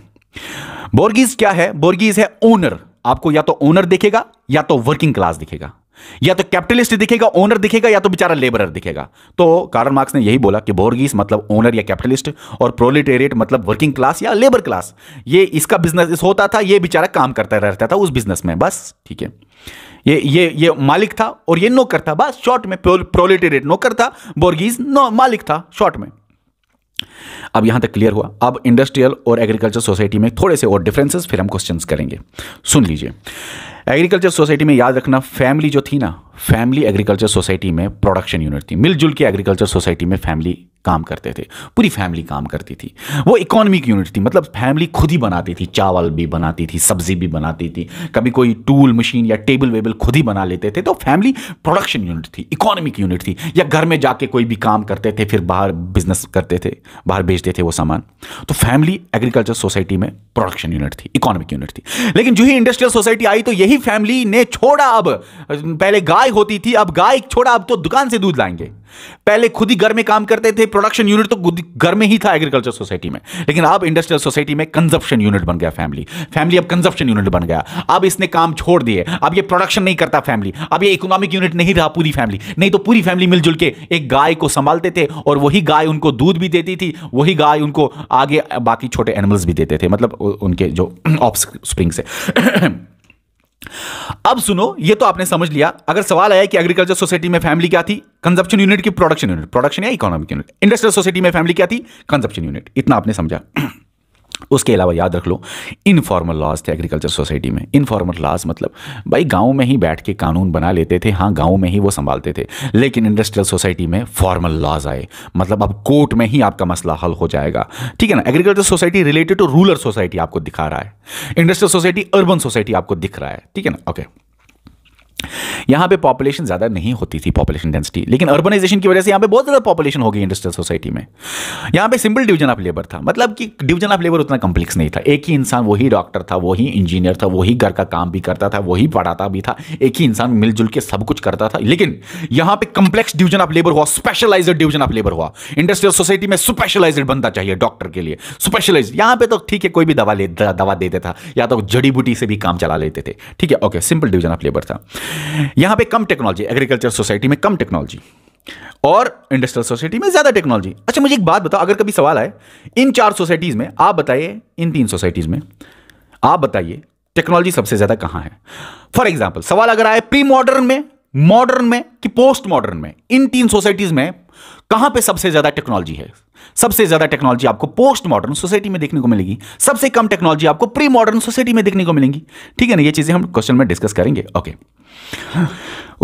Speaker 1: बोर्गीज क्या है बोर्गीज है ओनर आपको या तो ओनर दिखेगा या तो वर्किंग क्लास दिखेगा या तो कैपिटलिस्ट दिखेगा ओनर दिखेगा या तो बेचारा लेबरर दिखेगा तो कार्ल मार्क्स ने यही बोला कि बोर्गीस मतलब ओनर या कैपिटलिस्ट और प्रोलिटेरिएट मतलब वर्किंग क्लास या लेबर क्लास ये इसका बिजनेस इस होता था ये बेचारा काम करता रहता था उस बिजनेस में बस ठीक है ये ये ये मालिक था और ये नौकर था बस शॉर्ट में प्रोलिटेरिएट नौकर था बोर्गीज नो मालिक था शॉर्ट में अब यहां तक क्लियर हुआ अब इंडस्ट्रियल और एग्रीकल्चर सोसाइटी में थोड़े से और डिफरेंसेस फिर हम क्वेश्चंस करेंगे सुन लीजिए एग्रीकल्चर सोसाइटी में याद रखना फैमिली जो थी ना फैमिली एग्रीकल्चर सोसाइटी में प्रोडक्शन यूनिट थी मिलजुल के एग्रीकल्चर सोसाइटी में फैमिली काम करते थे पूरी फैमिली काम करती थी वो इकोनॉमिक यूनिट थी मतलब फैमिली खुद ही बनाती थी चावल भी बनाती थी सब्जी भी बनाती थी कभी कोई टूल मशीन या टेबल वेबल खुद ही बना लेते थे तो फैमिली प्रोडक्शन यूनिट थी इकोनॉमिक यूनिट थी या घर में जाके कोई भी काम करते थे फिर बाहर बिजनेस करते थे बाहर बेचते थे वो सामान तो फैमिली एग्रीकल्चर सोसाइटी में प्रोडक्शन यूनिट थी इकोनॉमिक यूनिट थी लेकिन जो ही इंडस्ट्रियल सोसाइटी आई तो यही ही फैमिली ने छोड़ा अब पहले गाय होती थी अब गाय छोड़ा अब तो दुकान से दूध लाएंगे पहले खुद ही घर में काम करते थे प्रोडक्शन यूनिट तो घर में ही था एग्रीकल्चर सोसाइटी में लेकिन अब इंडस्ट्रियल सोसाइटी में कंजप्शन यूनिट बन गया फैमिली फैमिली अब कंजप्शन यूनिट बन गया अब इसने काम छोड़ दिए अब ये प्रोडक्शन नहीं करता फैमिली अब ये इकोनॉमिक यूनिट नहीं रहा पूरी फैमिली नहीं तो पूरी फैमिली मिलजुल के एक गाय को संभालते थे और वही गाय उनको दूध भी देती थी वही गाय उनको आगे बाकी छोटे एनिमल्स भी देते थे मतलब उनके जो ऑफ स्प्रिंग से अब सुनो ये तो आपने समझ लिया अगर सवाल आया कि एग्रीकल्चर सोसाइटी में फैमिली क्या थी कंजप्शन यूनिट की प्रोडक्शन यूनिट प्रोडक्शन या इकोनॉमिक यूनिट इंडस्ट्रियल सोसाइटी में फैमिली क्या थी कंजप्शन यूनिट इतना आपने समझा उसके अलावा याद रख लो इनफॉर्मल लॉज थे एग्रीकल्चर सोसाइटी में इनफॉर्मल लॉज मतलब भाई गांव में ही बैठ के कानून बना लेते थे हाँ गांव में ही वो संभालते थे लेकिन इंडस्ट्रियल सोसाइटी में फॉर्मल लॉज आए मतलब अब कोर्ट में ही आपका मसला हल हो जाएगा ठीक है ना agriculture society related to rural society आपको दिखा रहा है इंडस्ट्रियल सोसाइटी अर्बन सोसाइटी आपको दिख रहा है ठीक है ना ओके okay. यहाँ पे पॉपुलेशन ज़्यादा नहीं होती थी पॉपुलेशन डेंसिटी लेकिन अर्बनाइजेशन की वजह से यहाँ पे बहुत ज़्यादा पॉपुलेशन हो गई इंडस्ट्रियल सोसाइटी में यहाँ पे सिंपल डिवीजन ऑफ लेबर था मतलब कि डिवीजन ऑफ लेबर उतना कम्प्लेक्स नहीं था एक ही इंसान वही डॉक्टर था वही इंजीनियर था वही घर का काम भी करता था वही पढ़ाता भी था एक ही इंसान मिलजुल के सब कुछ करता था लेकिन यहाँ पे कम्प्लेक्स डिवीजन ऑफ लेबर हुआ स्पेशलाइज डिवीजन ऑफ लेबर हुआ इंडस्ट्रियल सोसाइटी में स्पेशलाइज बनता चाहिए डॉक्टर के लिए स्पेशलाइज यहाँ पे तो ठीक है कोई भी दवा ले दवा देता था या तो जड़ी बूटी से भी काम चला लेते थे ठीक है okay simple division of labour था यहां पे कम टेक्नोलॉजी एग्रीकल्चर सोसाइटी में कम टेक्नोलॉजी और इंडस्ट्रियल सोसाइटी में ज़्यादा टेक्नोलॉजी अच्छा मुझे एक बात बताओ अगर कभी सवाल आए इन चार सोसाइटीज़ में आप बताइए इन तीन सोसाइटीज़ में आप बताइए टेक्नोलॉजी सबसे ज़्यादा कहां है फॉर एग्जाम्पल सवाल अगर आए प्री मॉडर्न में मॉडर्न में कि पोस्ट मॉडर्न में इन तीन सोसाइटीज़ में कहां पे सबसे ज़्यादा टेक्नोलॉजी है सबसे ज्यादा टेक्नोलॉजी आपको पोस्ट मॉडर्न सोसाइटी में देखने को मिलेगी सबसे कम टेक्नोलॉजी आपको प्री मॉडर्न सोसाइटी में देखने को मिलेंगी ठीक है ना ये चीजें हम क्वेश्चन में डिस्कस करेंगे ओके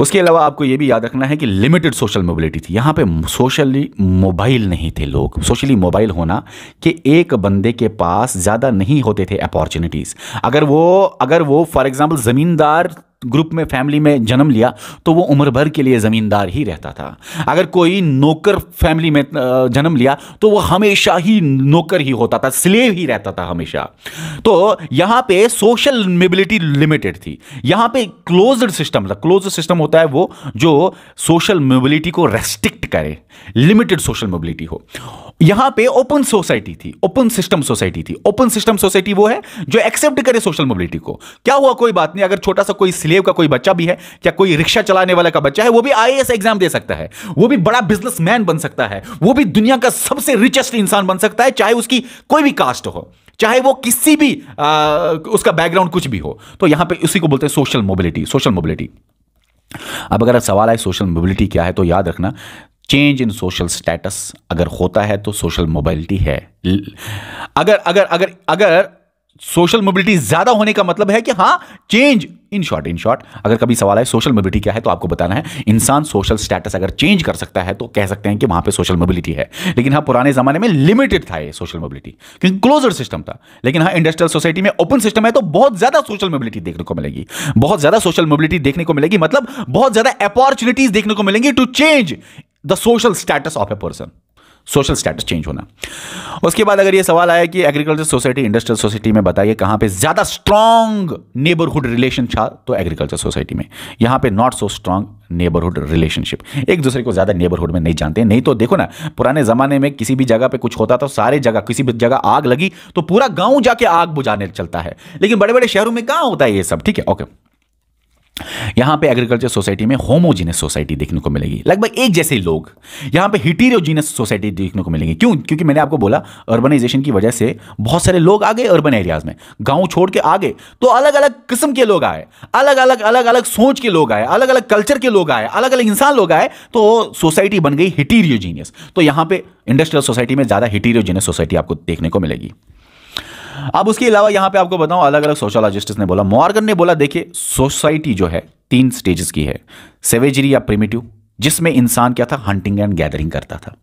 Speaker 1: उसके अलावा आपको ये भी याद रखना है कि लिमिटेड सोशल मोबिलिटी थी यहां पे सोशली मोबाइल नहीं थे लोग सोशली मोबाइल होना कि एक बंदे के पास ज़्यादा नहीं होते थे अपॉर्चुनिटीज़ अगर वो अगर वो फॉर एग्ज़ाम्पल ज़मींदार ग्रुप में फैमिली में जन्म लिया तो वो उम्र भर के लिए ज़मींदार ही रहता था अगर कोई नौकर फैमिली में जन्म लिया तो वो हमेशा ही नौकर ही होता था स्लेव ही रहता था हमेशा तो यहां पे सोशल मोबिलिटी लिमिटेड थी यहां पे क्लोज सिस्टम था क्लोज सिस्टम होता है वो जो सोशल मोबिलिटी को रेस्ट्रिक्ट करे लिमिटेड सोशल मोबिलिटी हो यहां पे ओपन सोसाइटी थी ओपन सिस्टम सोसाइटी थी ओपन सिस्टम सोसाइटी वो है जो एक्सेप्ट करे सोशल मोबिलिटी को क्या हुआ कोई बात नहीं अगर छोटा सा कोई स्लेव का कोई बच्चा भी है या कोई रिक्शा चलाने वाला का बच्चा है वो भी आई एग्जाम दे सकता है वो भी बड़ा बिजनेसमैन बन सकता है वो भी दुनिया का सब सबसे रिचेस्ट इंसान बन सकता है चाहे उसकी कोई भी कास्ट हो चाहे वो किसी भी आ, उसका बैकग्राउंड कुछ भी हो तो यहां पे उसी को बोलते हैं सोशल मोबिलिटी सोशल मोबिलिटी अब अगर सवाल आए सोशल मोबिलिटी क्या है तो याद रखना चेंज इन सोशल स्टेटस अगर होता है तो सोशल मोबिलिटी है अगर अगर अगर अगर सोशल मोबिलिटी ज्यादा होने का मतलब है कि हाँ change in short in short अगर कभी सवाल है सोशल मोबिलिटी क्या है तो आपको बताना है इंसान सोशल स्टेटस अगर चेंज कर सकता है तो कह सकते हैं कि वहां पे सोशल मोबिलिटी है लेकिन हाँ पुराने जमाने में लिमिटेड था ये सोशल मोबिलिटी क्योंकि क्लोजर सिस्टम था लेकिन हाँ इंडस्ट्रियल सोसाइटी में ओपन सिस्टम है तो बहुत ज्यादा सोशल मोबिलिटी देखने को मिलेगी बहुत ज्यादा सोशल मोबिलिटी देखने को मिलेगी मतलब बहुत ज्यादा अपॉर्चुनिटीज देखने को मिलेंगी to change the social status of a person social status change होना उसके बाद अगर ये सवाल आया कि एग्रीकल्चर सोसाइटी इंडस्ट्रियल सोसाइटी में बताइए कहां पे ज़्यादा स्ट्रांग नेबरहुड रिलेशन था तो एग्रीकल्चर सोसाइटी में यहां पे not so strong neighbourhood relationship एक दूसरे को ज़्यादा नेबरहुड में नहीं जानते नहीं तो देखो ना पुराने ज़माने में किसी भी जगह पे कुछ होता था सारे जगह किसी भी जगह आग लगी तो पूरा गांव जाके आग बुझाने चलता है लेकिन बड़े बड़े शहरों में कहां होता है ये सब ठीक है ओके यहां पे एग्रीकल्चर सोसाइटी में होमोजीनियस सोसाइटी देखने को मिलेगी लगभग एक जैसे लोग यहां पे हिटीरोजीनियस सोसाइटी देखने को मिलेगी क्यों क्योंकि मैंने आपको बोला अर्बनाइजेशन की वजह से बहुत सारे लोग आ गए अर्बन एरियाज में गांव छोड़ के आ गए तो अलग अलग किस्म के लोग आए अलग अलग अलग अलग सोच के लोग आए अलग अलग कल्चर के लोग आए अलग अलग इंसान लोग आए तो सोसाइटी बन गई हिटीरियोजीनियस तो यहां पर इंडस्ट्रियल सोसाइटी में ज्यादा हिटीरियोजीनियस सोसाइटी आपको देखने को मिलेगी अब उसके अलावा यहां पे आपको बताऊं अलग अलग सोशोलॉजिस्ट ने बोला मॉर्गन ने बोला देखिए सोसाइटी जो है तीन स्टेजेस की है सेवेजरी या प्रिमिटिव जिसमें इंसान क्या था हंटिंग एंड गैदरिंग करता था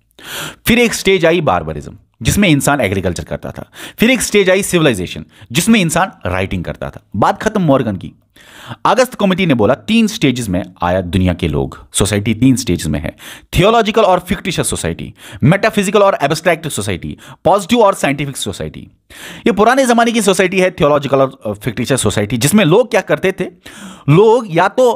Speaker 1: फिर एक स्टेज आई बारबरिज्म जिसमें इंसान एग्रीकल्चर करता था फिर एक स्टेज आई सिविलाइजेशन जिसमें इंसान राइटिंग करता था बात खत्म मॉर्गन की अगस्त कमेटी ने बोला तीन स्टेजेस में आया दुनिया के लोग सोसाइटी तीन स्टेजेस में है थियोलॉजिकल और फिक्टिशियस सोसाइटी मेटाफिजिकल और एब्स्ट्रैक्ट सोसाइटी पॉजिटिव और साइंटिफिक सोसाइटी ये पुराने जमाने की सोसाइटी है थियोलॉजिकल और फिक्टिशियस सोसाइटी जिसमें लोग क्या करते थे लोग या तो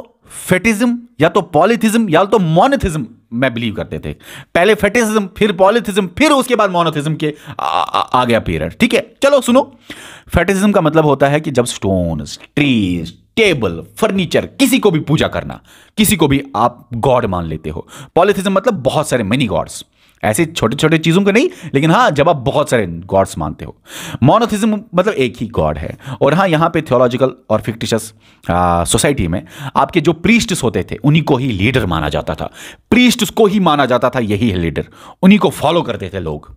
Speaker 1: फेटिज्म या तो पॉलिथिज्म या तो मोनिथिज्म में बिलीव करते थे पहले फेटिज्म फिर पॉलिथिज्म फिर उसके बाद मोनोथिज्म के आ, आ, आ गया पीरियड ठीक है चलो सुनो फेटिज्म का मतलब होता है कि जब स्टोन ट्रीज टेबल फर्नीचर किसी को भी पूजा करना किसी को भी आप गॉड मान लेते हो पॉलिथिज्म मतलब बहुत सारे मेनी गॉड्स ऐसे छोटे छोटे चीज़ों को नहीं लेकिन हाँ जब आप बहुत सारे गॉड्स मानते हो मोनोथिज्म मतलब एक ही गॉड है और हाँ यहाँ पे थियोलॉजिकल और फिक्टिशस सोसाइटी में आपके जो प्रीस्ट्स होते थे उन्हीं को ही लीडर माना जाता था प्रीस्ट्स को ही माना जाता था यही है लीडर उन्हीं को फॉलो करते थे लोग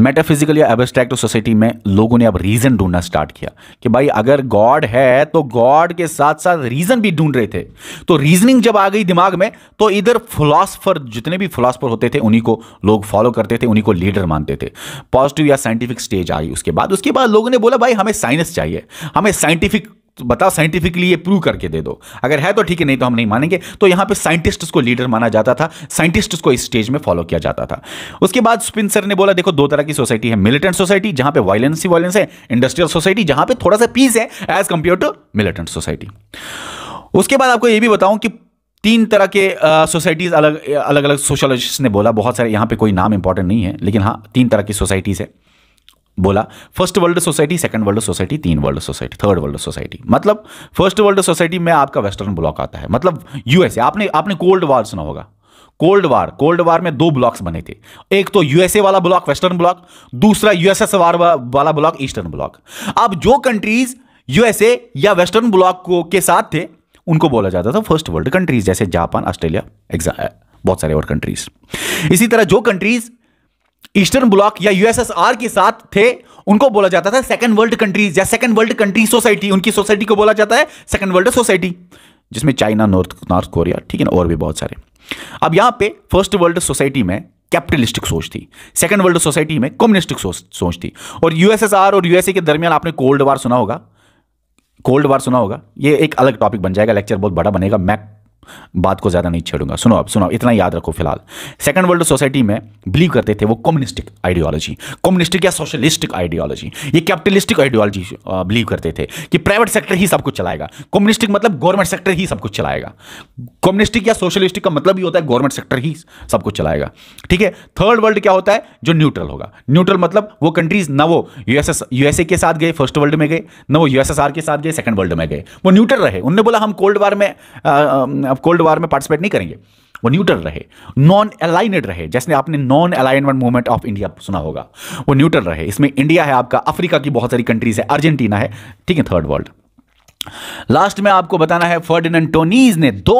Speaker 1: मेटाफिजिकल या एबस्ट्रैक्ट सोसाइटी में लोगों ने अब रीज़न ढूंढना स्टार्ट किया कि भाई अगर गॉड है तो गॉड के साथ साथ रीज़न भी ढूंढ रहे थे तो रीजनिंग जब आ गई दिमाग में तो इधर फिलासफर जितने भी फिलासफर होते थे उन्हीं को लोग फॉलो करते थे उन्हीं को लीडर मानते थे पॉजिटिव या साइंटिफिक स्टेज आई उसके बाद उसके बाद लोगों ने बोला भाई हमें साइंस चाहिए हमें साइंटिफिक तो बताओ साइंटिफिकली ये प्रूव करके दे दो अगर है तो ठीक है नहीं तो हम नहीं मानेंगे तो यहां पे साइंटिस्ट को लीडर माना जाता था साइंटिस्ट को इस स्टेज में फॉलो किया जाता था उसके बाद स्पिंसर ने बोला देखो दो तरह की सोसाइटी है मिलिटेंट सोसाइटी जहां पे वायलेंस ही वायलेंस है इंडस्ट्रियल सोसाइटी जहां पे थोड़ा सा पीस है as compare to militant society उसके बाद आपको यह भी बताऊं कि तीन तरह के सोसाइटीज़ अलग अलग अलग सोशोलॉजिस्ट ने बोला बहुत सारे यहां पे कोई नाम इंपॉर्टेंट नहीं है लेकिन हाँ तीन तरह की सोसाइटीज़ है बोला first world society second world society तीन world society third world society मतलब फर्स्ट वर्ल्ड सोसाइटी में आपका वेस्टर्न ब्लॉक आता है मतलब यूएसए आपने आपने कोल्ड वार सुना होगा कोल्ड वार कोल्ड वार में दो ब्लॉक्स बने थे एक तो यूएसए वाला ब्लॉक वेस्टर्न ब्लॉक दूसरा यूएसएस वाला ब्लॉक ईस्टर्न ब्लॉक अब जो कंट्रीज यूएसए या वेस्टर्न ब्लॉक के साथ थे उनको बोला जाता था फर्स्ट वर्ल्ड कंट्रीज जैसे जापान ऑस्ट्रेलिया बहुत सारे और कंट्रीज इसी तरह जो कंट्रीज ईस्टर्न ब्लॉक या यूएसएसआर के साथ थे उनको बोला जाता था सेकंड वर्ल्ड कंट्रीज या सेकंड वर्ल्ड कंट्री सोसाइटी उनकी सोसाइटी को बोला जाता है सेकंड वर्ल्ड सोसाइटी जिसमें चाइना नॉर्थ नॉर्थ कोरिया ठीक है ना और भी बहुत सारे अब यहां पे फर्स्ट वर्ल्ड सोसाइटी में कैपिटलिस्टिक सोच थी सेकंड वर्ल्ड सोसाइटी में कम्युनिस्टिक सोच थी और यूएसएसआर और यूएसए के दरमियान आपने कोल्ड वार सुना होगा कोल्ड वार सुना होगा ये एक अलग टॉपिक बन जाएगा लेक्चर बहुत बड़ा बनेगा मैं बात को ज़्यादा नहीं छेड़ूंगा सुनो अब सुनो इतना याद रखो फिलहाल सेकंड वर्ल्ड सोसाइटी में बिलीव करते थे वो कम्युनिस्टिक आइडियोलॉजी कम्युनिस्टिक या सोशलिस्टिक आइडियोलॉजी ये कैपिटलिस्टिक आइडियोलॉजी बिलीव करते थे कि प्राइवेट सेक्टर ही सब कुछ चलाएगा कम्युनिस्टिक मतलब गवर्नमेंट सेक्टर ही सब कुछ चलाएगा कम्युनिस्टिक या सोशलिस्टिक का मतलब ही होता है गवर्नमेंट सेक्टर ही सब कुछ चलाएगा ठीक है थर्ड वर्ल्ड क्या होता है जो न्यूट्रल होगा न्यूट्रल मतलब वो कंट्रीज ना वो यूएसएस यूएसए के साथ गए फर्स्ट वर्ल्ड में गए ना वो यूएसएसआर के साथ गए सेकंड वर्ल्ड में गए वो न्यूट्रल रहे उन्होंने बोला हम कोल्ड वार में कोल्ड वार में पार्टिसिपेट नहीं करेंगे वो न्यूट्रल रहे नॉन अलाइनेड रहे जैसे आपने non alignment movement of India सुना होगा वो न्यूट्रल रहे इसमें इंडिया है आपका अफ्रीका की बहुत सारी कंट्रीज है अर्जेंटीना है ठीक है थर्ड वर्ल्ड लास्ट में आपको बताना है फर्डिनेंड टोनीज ने दो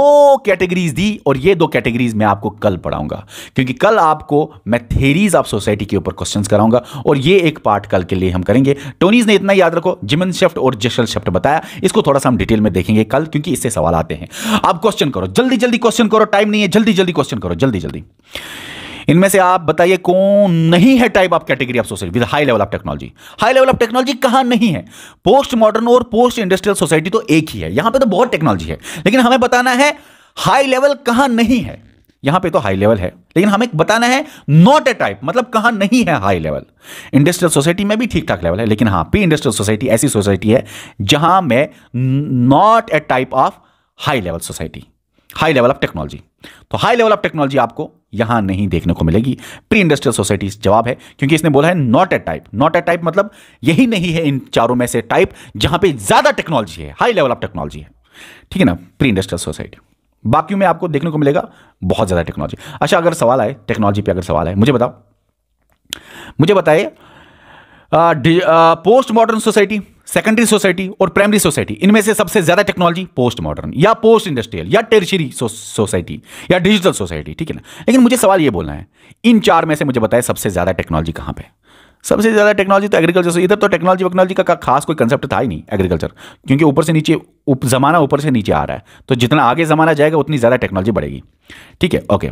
Speaker 1: कैटेगरीज दी और ये दो कैटेगरीज मैं आपको कल पढ़ाऊंगा क्योंकि कल आपको मैं थेरीज ऑफ सोसाइटी के ऊपर क्वेश्चंस कराऊंगा और ये एक पार्ट कल के लिए हम करेंगे टोनीज ने इतना याद रखो जिमन शेफ्ट और जशल शेफ्ट बताया इसको थोड़ा सा हम डिटेल में देखेंगे कल क्योंकि इससे सवाल आते हैं आप क्वेश्चन करो जल्दी जल्दी क्वेश्चन करो टाइम नहीं है जल्दी जल्दी क्वेश्चन करो जल्दी जल्दी इनमें से आप बताइए कौन नहीं है type of category of society with high level of technology high level of technology कहां नहीं है पोस्ट मॉडर्न और पोस्ट इंडस्ट्रियल सोसाइटी तो एक ही है यहां पे तो बहुत टेक्नोलॉजी है लेकिन हमें बताना है हाई लेवल कहां नहीं है यहां पे तो हाई लेवल है लेकिन हमें बताना है नॉट ए टाइप मतलब कहां नहीं है हाई लेवल इंडस्ट्रियल सोसाइटी में भी ठीक ठाक लेवल है लेकिन हाँ पी इंडस्ट्रियल सोसाइटी ऐसी सोसाइटी है जहां में not a type of high level society high level of technology तो हाई लेवल ऑफ टेक्नोलॉजी आपको यहां नहीं देखने को मिलेगी प्री इंडस्ट्रियल सोसाइटी जवाब है क्योंकि इसने बोला है not a type not a type मतलब यही नहीं है इन चारों में से टाइप जहां पे ज्यादा टेक्नोलॉजी है हाई लेवल ऑफ टेक्नोलॉजी है ठीक है ना प्री इंडस्ट्रियल सोसाइटी बाकी में आपको देखने को मिलेगा बहुत ज़्यादा टेक्नोलॉजी अच्छा अगर सवाल आए टेक्नोलॉजी पे अगर सवाल आए मुझे बताओ मुझे बताइए post modern society secondary society और प्राइमरी सोसाइटी इनमें से सबसे ज्यादा टेक्नोलॉजी पोस्ट मॉडर्न या पोस्ट इंडस्ट्रियल या टेरिशरी सोसाइटी या डिजिटल सोसाइटी ठीक है ना लेकिन मुझे सवाल ये बोलना है इन चार में से मुझे बताया सबसे ज्यादा टेक्नोलॉजी कहां पे सबसे ज़्यादा टेक्नोलॉजी तो एग्रीकल्चर इधर तो टेक्नोलॉजी वक्नोलॉजी का खास कोई कंसेप्ट था ही नहीं एग्रीकल्चर क्योंकि ऊपर से नीचे उप ज़माना ऊपर से नीचे आ रहा है तो जितना आगे ज़माना जाएगा उतनी ज़्यादा टेक्नोलॉजी बढ़ेगी ठीक है okay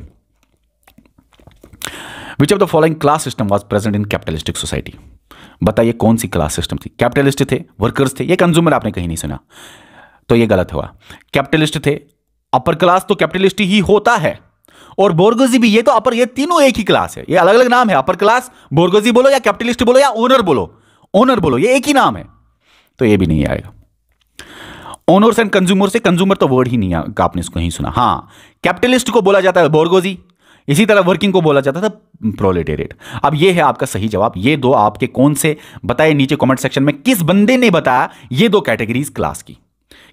Speaker 1: which of the following class system was present in capitalistic society बताइए कौन सी क्लास सिस्टम थी कैपिटलिस्ट थे वर्कर्स थे ये कंज्यूमर आपने कहीं नहीं सुना तो ये गलत हुआ कैपिटलिस्ट थे अपर क्लास तो कैपिटलिस्ट ही होता है और बोर्गोजी भी ये तो अपर ये तीनों एक ही क्लास है ये अलग अलग नाम है अपर क्लास बोर्गोजी बोलो या कैपिटलिस्ट बोलो या ओनर बोलो ओनर बोलो ये एक ही नाम है तो ये भी नहीं आएगा ओनर्स एंड कंज्यूमर से कंज्यूमर तो वर्ड ही नहीं आपने इसको नहीं सुना हाँ कैपिटलिस्ट को बोला जाता है बोर्गोजी इसी तरह वर्किंग को बोला जाता था प्रोलेटेरिएट अब ये है आपका सही जवाब ये दो आपके कौन से बताए नीचे कमेंट सेक्शन में किस बंदे ने बताया ये दो कैटेगरीज क्लास की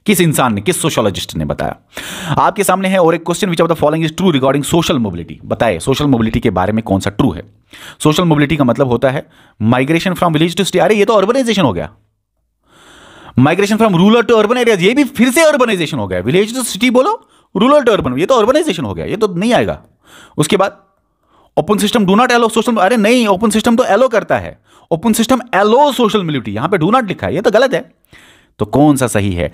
Speaker 1: किस इंसान ने किस सोशोलॉजिस्ट ने बताया आपके सामने है और एक question which of the following is true regarding social mobility बताए सोशल मोबिलिटी के बारे में कौन सा ट्रू है सोशल मोबिलिटी का मतलब होता है migration from village to city अरे ये तो अर्बनाइजेशन हो गया migration from rural to urban areas ये भी फिर से अर्बनाइजेशन हो गया विलेज टू सिटी बोलो रूरल टू अर्बन ये तो अर्बनाइजेशन हो गया ये तो नहीं आएगा उसके बाद open system do not allow social अरे नहीं ओपन सिस्टम तो एलो करता है open system allow social mobility यहां पे डू नॉट लिखा है ये तो गलत है तो कौन सा सही है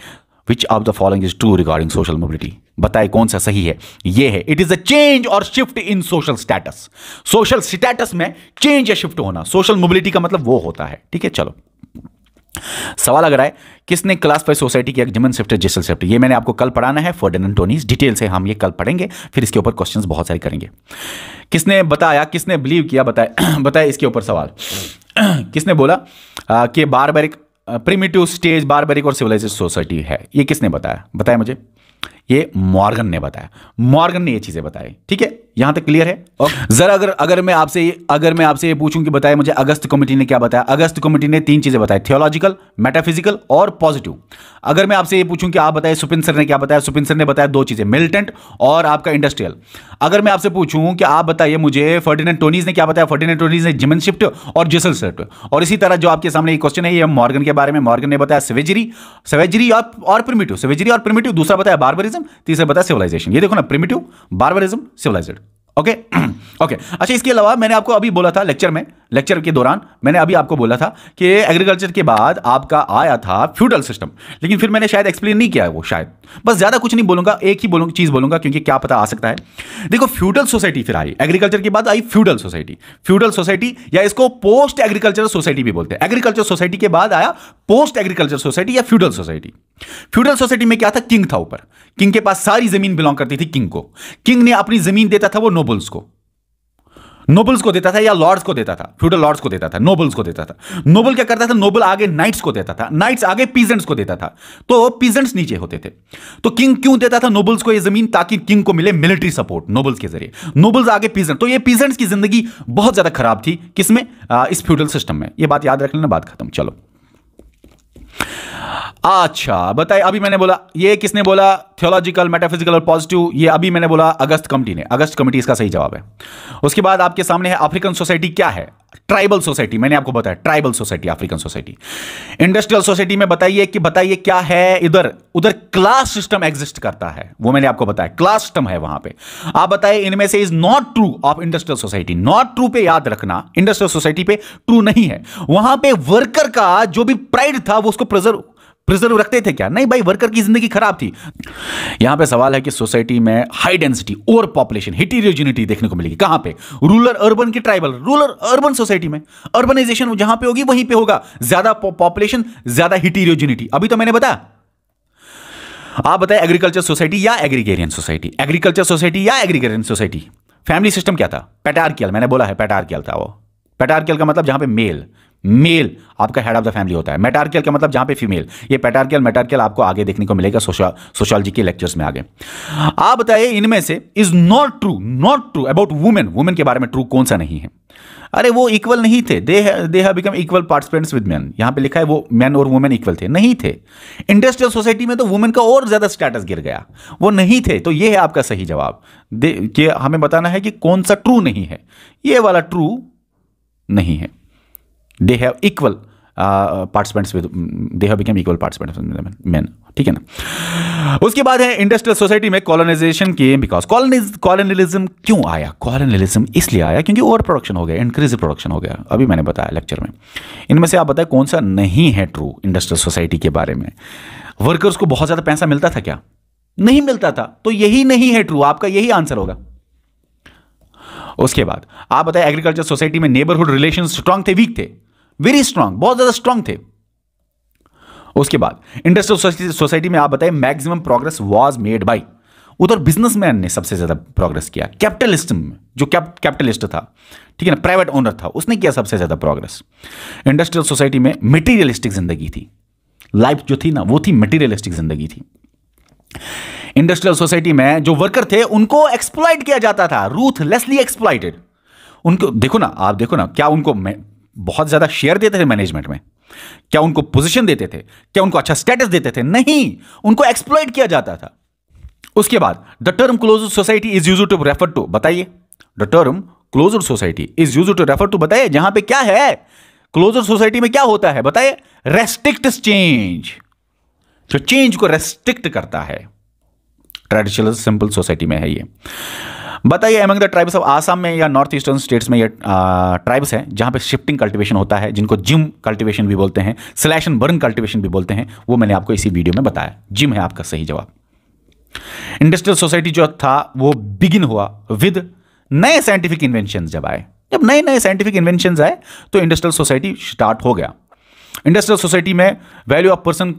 Speaker 1: which of the following is true regarding social mobility बताए कौन सा सही है ये है इट इज अ चेंज और shift in social status social status में चेंज या शिफ्ट होना सोशल मोबिलिटी का मतलब वो होता है ठीक है चलो सवाल अगर आए किसने क्लास फाइव सोसाइटी किया जमन शिफ्ट जेसल शिफ्ट ये मैंने आपको कल पढ़ाना है फोर्डन एंड टोनीस डिटेल से हम ये कल पढ़ेंगे फिर इसके ऊपर क्वेश्चन बहुत सारे करेंगे किसने बताया किसने बिलीव किया बताया बताया इसके ऊपर सवाल किसने बोला कि बारबरिक प्रिमिटिव स्टेज बारबरिक और सिविलाइज सोसाइटी है ये किसने बताया बताया मुझे ये मॉर्गन ने बताया मॉर्गन ने ये चीज़ें बताई ठीक है यहां तक क्लियर है और ज़रा अगर अगर मैं आपसे अगर मैं आपसे ये पूछूं कि बताएं मुझे अगस्त कमेटी ने क्या बताया अगस्त कमेटी ने तीन चीज़ें बताई थियोलॉजिकल मेटाफिजिकल और पॉजिटिव अगर मैं आपसे ये पूछूं कि आप बताएं सुपिन सर ने क्या बताया सुपिन सर ने बताया दो चीज़ें मिलिटेंट और आपका इंडस्ट्रियल अगर मैं आपसे पूछूं कि आप बताइए मुझे फर्डिनेंट टोनीज ने क्या बताया फर्डिनेंट टोनीज ने जिमन शिफ्ट और जिसल शिफ्ट और इसी तरह जो आपके सामने क्वेश्चन है ये मॉर्गन के बारे में मॉर्गन ने बताया सवेजरी सवेजरी और प्रिमिटिव सवेजरी और प्रिमिटिव दूसरा बताया बार्बरिज्म बारबरिज्म तीसरा बताया सिविलाइजेशन ये देखो ना primitive barbarism civilised okay okay अच्छा इसके अलावा मैंने आपको अभी बोला था लेक्चर में लेक्चर के दौरान मैंने अभी आपको बोला था कि एग्रीकल्चर के बाद आपका आया था फ्यूडल सिस्टम लेकिन फिर मैंने शायद एक्सप्लेन नहीं किया है वो शायद बस ज़्यादा कुछ नहीं बोलूंगा एक ही बोलूंगा चीज़ बोलूंगा क्योंकि क्या पता आ सकता है देखो फ्यूडल सोसाइटी फिर आई एग्रीकल्चर के बाद आई फ्यूडल सोसाइटी फ्यूडल सोसाइटी या इसको पोस्ट एग्रीकल्चर सोसाइटी भी बोलते हैं एग्रीकल्चर सोसाइटी के बाद आया पोस्ट एग्रीकल्चर सोसाइटी या फ्यूडल सोसाइटी फ्यूडल सोसाइटी में क्या था किंग था ऊपर किंग के पास सारी जमीन बिलोंग करती थी किंग को किंग ने अपनी जमीन देता था वो नोबल्स को नोबल्स को देता था या लॉर्ड्स को देता था फ्यूडल लॉर्ड्स को देता था नोबल्स को देता था नोबल क्या करता था नोबल आगे नाइट्स को देता था नाइट्स आगे पीजेंट्स को देता था तो पीजेंट्स नीचे होते थे तो किंग क्यों देता था नोबल्स को यह जमीन ताकि किंग को मिले मिलिट्री सपोर्ट नोबल्स के जरिए नोबल्स आगे पीजेंट तो ये पीजेंट्स की जिंदगी बहुत ज्यादा खराब थी किसमें इस फ्यूडल सिस्टम में यह बात याद रख लेना बात खत्म चलो अच्छा बताइए अभी मैंने बोला ये किसने बोला थियोलॉजिकल मेटाफिजिकल और पॉजिटिव ये अभी मैंने बोला अगस्त कमिटी ने अगस्त कमिटी इसका सही जवाब है उसके बाद आपके सामने है अफ्रीकन सोसाइटी क्या है ट्राइबल सोसाइटी मैंने आपको बताया tribal society African society industrial society में बताइए कि बताइए क्या है इधर उधर क्लास सिस्टम एग्जिस्ट करता है वो मैंने आपको बताया क्लास सिस्टम है वहां पे आप बताइए इनमें से is not true of industrial society not true पे याद रखना इंडस्ट्रियल सोसाइटी पे ट्रू नहीं है वहां पे वर्कर का जो भी प्राइड था वो उसको प्रिजर्व प्रिजर्व रखते थे क्या नहीं भाई वर्कर की जिंदगी खराब थी यहां पे सवाल है कि सोसाइटी में high density over population heterogeneity देखने को मिलेगी कहां पे रूरल अर्बन की ट्राइबल रूरल अर्बन सोसाइटी में अर्बनाइजेशन जहां पे होगी वहीं पे होगा ज्यादा पॉपुलेशन ज्यादा हिटीरियोजिनिटी अभी तो मैंने बताया आप बताए एग्रीकल्चर सोसाइटी या एग्रीगेरियन सोसाइटी एग्रीकल्चर सोसाइटी या एग्रीगेरियन सोसाइटी फैमिली सिस्टम क्या था पेटारकियल मैंने बोला है पेटारकियल था वो पेटार्कियल का मतलब जहां पे मेल मेल आपका हेड ऑफ द फैमिली होता है मेटारकियल का मतलब जहां पे फीमेल ये पेटारकियल मेटारकियल आपको आगे देखने को मिलेगा सोशोलॉजी के लेक्चर्स में आगे आप बताइए इनमें से is not true not true about women women के बारे में ट्रू कौन सा नहीं है अरे वो इक्वल नहीं थे they they have become equal participants with man यहां पे लिखा है वो मैन और वुमेन इक्वल थे नहीं थे इंडस्ट्रियल सोसाइटी में तो वुमेन का और ज्यादा स्टेटस गिर गया वो नहीं थे तो ये है आपका सही जवाब हमें बताना है कि कौन सा ट्रू नहीं है ये वाला ट्रू नहीं है they have equal participants with they have become equal participants man ठीक है ना उसके बाद है इंडस्ट्रियल सोसाइटी में कॉलोनाइजेशन के बिकॉज कॉलोनलिज्म क्यों आया कॉलोनलिज्म इसलिए आया क्योंकि ओवर प्रोडक्शन हो गया इंक्रीज प्रोडक्शन हो गया अभी मैंने बताया लेक्चर में इनमें से आप बताएं कौन सा नहीं है ट्रू इंडस्ट्रियल सोसाइटी के बारे में वर्कर्स को बहुत ज़्यादा पैसा मिलता था क्या नहीं मिलता था तो यही नहीं है ट्रू आपका यही आंसर होगा उसके बाद आप बताए एग्रीकल्चर सोसाइटी में नेबरहुड रिलेशन स्ट्रांग थे वीक थे वेरी स्ट्रांग बहुत ज़्यादा स्ट्रांग थे उसके बाद इंडस्ट्रियल सोसाइटी में आप बताए maximum progress was made by उधर बिजनेसमैन ने सबसे ज़्यादा प्रोग्रेस किया कैपिटलिस्ट में जो कैपिटलिस्ट था ठीक है ना प्राइवेट ओनर था उसने किया सबसे ज़्यादा प्रोग्रेस इंडस्ट्रियल सोसाइटी में मेटीरियलिस्टिक ज़िंदगी थी लाइफ जो थी ना वो थी मेटीरियलिस्टिक ज़िंदगी थी इंडस्ट्रियल सोसाइटी में जो वर्कर थे उनको एक्सप्लॉइट किया जाता था रूथलेसली एक्सप्लॉइटेड उनको देखो ना आप देखो ना क्या उनको बहुत ज़्यादा शेयर देते थे मैनेजमेंट में क्या उनको पोजीशन देते थे क्या उनको अच्छा स्टेटस देते थे नहीं उनको एक्सप्लॉइट किया जाता था उसके बाद the term close society is use to refer to बताइए the term closer society is use to refer to बताइए जहां पे क्या है क्लोजर सोसाइटी में क्या होता है बताइए रेस्ट्रिक्ट चेंज जो चेंज को रेस्ट्रिक्ट करता है ट्रेडिशनल सिंपल सोसाइटी में है ये बताइए among the tribes of Assam में या नॉर्थ ईस्टर्न स्टेट्स में ये ट्राइब्स हैं जहाँ पे शिफ्टिंग कल्टीवेशन होता है जिनको जिम कल्टीवेशन भी बोलते हैं स्लैश एंड बर्न कल्टीवेशन भी बोलते हैं वो मैंने आपको इसी वीडियो में बताया जिम है आपका सही जवाब इंडस्ट्रियल सोसाइटी जो था वो बिगिन हुआ विद नए साइंटिफिक इन्वेंशन जब आए जब नए नए साइंटिफिक इन्वेंशन आए तो इंडस्ट्रियल सोसाइटी स्टार्ट हो गया इंडस्ट्रियल सोसाइटी में value of person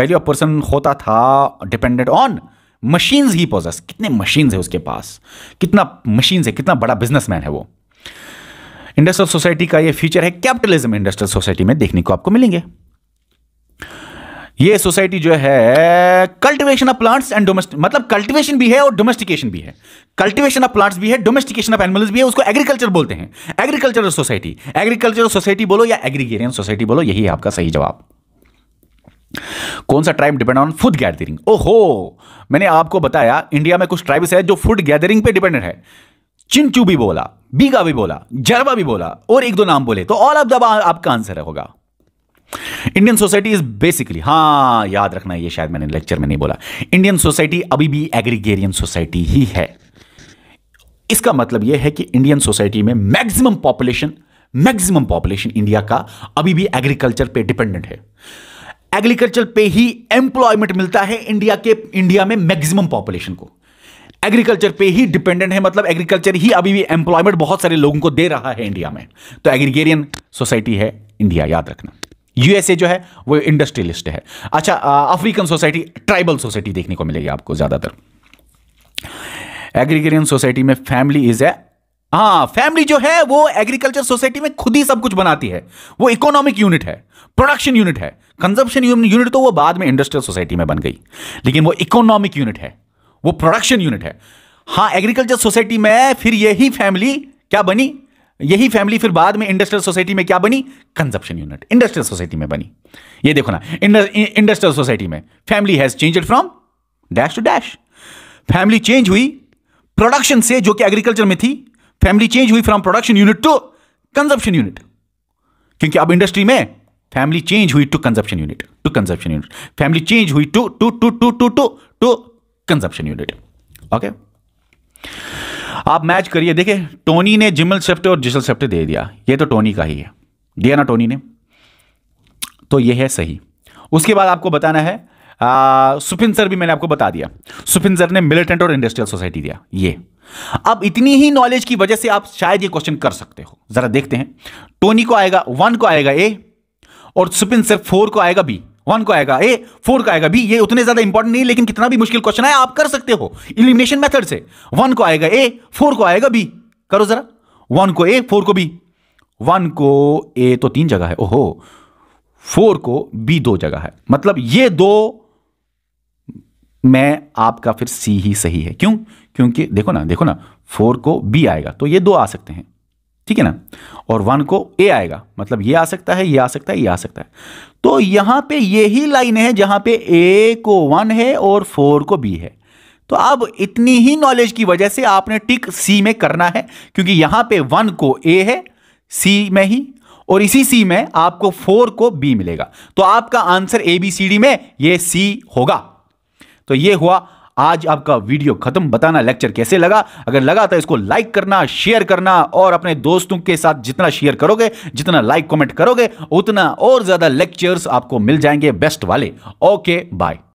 Speaker 1: value of person होता था डिपेंडेंट ऑन मशीन्स ही पोजेस कितने मशीन्स है उसके पास कितना मशीन्स है कितना बड़ा बिजनेसमैन है वो इंडस्ट्रियल सोसाइटी का ये फ्यूचर है कैपिटलिज्म इंडस्ट्रियल सोसाइटी में देखने को आपको मिलेंगे ये सोसाइटी जो है cultivation of plants and domestic मतलब कल्टीवेशन भी है और डोमेस्टिकेशन भी है कल्टीवेशन ऑफ प्लांट्स भी है डोमेस्टिकेशन ऑफ एनिमल्स भी है उसको एग्रीकल्चर बोलते हैं एग्रीकल्चरल सोसाइटी एग्रीकल्चरल सोसाइटी बोलो या एग्रीगेरियन सोसाइटी बोलो यही है आपका सही जवाब कौन सा tribe depend on food gathering ओहो मैंने आपको बताया इंडिया में कुछ ट्राइब्स है जो फूड गैदरिंग पे डिपेंडेंट है चिंचू भी बोला बीगा भी बोला जरवा भी बोला और एक दो नाम बोले तो ऑल ऑफ द आपका आंसर होगा इंडियन सोसाइटी इज बेसिकली हाँ याद रखना ये शायद मैंने लेक्चर में नहीं बोला इंडियन सोसाइटी अभी भी एग्रीगेरियन सोसाइटी ही है इसका मतलब यह है कि इंडियन सोसाइटी में maximum population maximum population India का अभी भी एग्रीकल्चर पे डिपेंडेंट है एग्रीकल्चर पे ही एम्प्लॉयमेंट मिलता है इंडिया के इंडिया में मैक्सिमम पॉपुलेशन को एग्रीकल्चर पे ही डिपेंडेंट है मतलब एग्रीकल्चर ही अभी भी एम्प्लॉयमेंट बहुत सारे लोगों को दे रहा है इंडिया में तो एग्रीगेरियन सोसाइटी है इंडिया याद रखना यूएसए जो है वो इंडस्ट्रियलिस्ट है अच्छा अफ्रीकन सोसाइटी ट्राइबल सोसाइटी देखने को मिलेगी आपको ज्यादातर एग्रीगेरियन सोसाइटी में फैमिली इज ए हाँ फैमिली जो है वो एग्रीकल्चर सोसाइटी में खुद ही सब कुछ बनाती है वो इकोनॉमिक यूनिट है प्रोडक्शन यूनिट है कंजप्शन यूनिट तो वो बाद में इंडस्ट्रियल सोसाइटी में बन गई लेकिन वो इकोनॉमिक यूनिट है वो प्रोडक्शन यूनिट है हाँ एग्रीकल्चर सोसाइटी में फिर यही फैमिली क्या बनी यही फैमिली फिर बाद में इंडस्ट्रियल सोसाइटी में क्या बनी कंजप्शन यूनिट इंडस्ट्रियल सोसाइटी में बनी ये देखो ना इंडस्ट्रियल सोसाइटी में family has change from dash to dash family change हुई प्रोडक्शन से जो कि एग्रीकल्चर में थी फैमिली चेंज हुई from production unit to consumption unit क्योंकि अब इंडस्ट्री में फैमिली चेंज हुई to consumption unit to consumption unit family change हुई to to to to to to to consumption unit okay आप मैच करिए देखे टोनी ने जिमल सेफ्टे और जिसल सेफ्टे दे दिया ये तो टोनी का ही है दिया ना टोनी ने तो ये है सही उसके बाद आपको बताना है सुपिन सर भी मैंने आपको बता दिया सुपिन सर ने मिलिटेंट और इंडस्ट्रियल सोसाइटी दिया ये अब इतनी ही नॉलेज की वजह से आप शायद ये क्वेश्चन कर सकते हो जरा देखते हैं टोनी को आएगा वन को आएगा ए और सुपिन सिर्फ फोर को आएगा बी वन को आएगा ए फोर को आएगा बी ये उतने ज्यादा इंपॉर्टेंट नहीं लेकिन कितना भी मुश्किल क्वेश्चन है आप कर सकते हो इलिमिनेशन मेथड से वन को आएगा ए फोर को आएगा बी करो जरा वन को ए फोर को बी वन को ए तो तीन जगह है ओहो फोर को बी दो जगह है मतलब ये दो मैं आपका फिर सी ही सही है क्यों क्योंकि देखो ना देखो ना फोर को बी आएगा तो ये दो आ सकते हैं ठीक है ना और वन को ए आएगा मतलब ये आ सकता है ये आ सकता है ये आ सकता है तो यहां पे यही लाइन है जहां पे ए को वन है और फोर को बी है तो अब इतनी ही नॉलेज की वजह से आपने टिक सी में करना है क्योंकि यहां पे वन को ए है सी में ही और इसी सी में आपको फोर को बी मिलेगा तो आपका answer A B C D में ये सी होगा तो ये हुआ आज आपका वीडियो खत्म बताना लेक्चर कैसे लगा अगर लगा तो इसको लाइक करना शेयर करना और अपने दोस्तों के साथ जितना शेयर करोगे जितना लाइक कमेंट करोगे उतना और ज्यादा लेक्चर्स आपको मिल जाएंगे बेस्ट वाले ओके बाय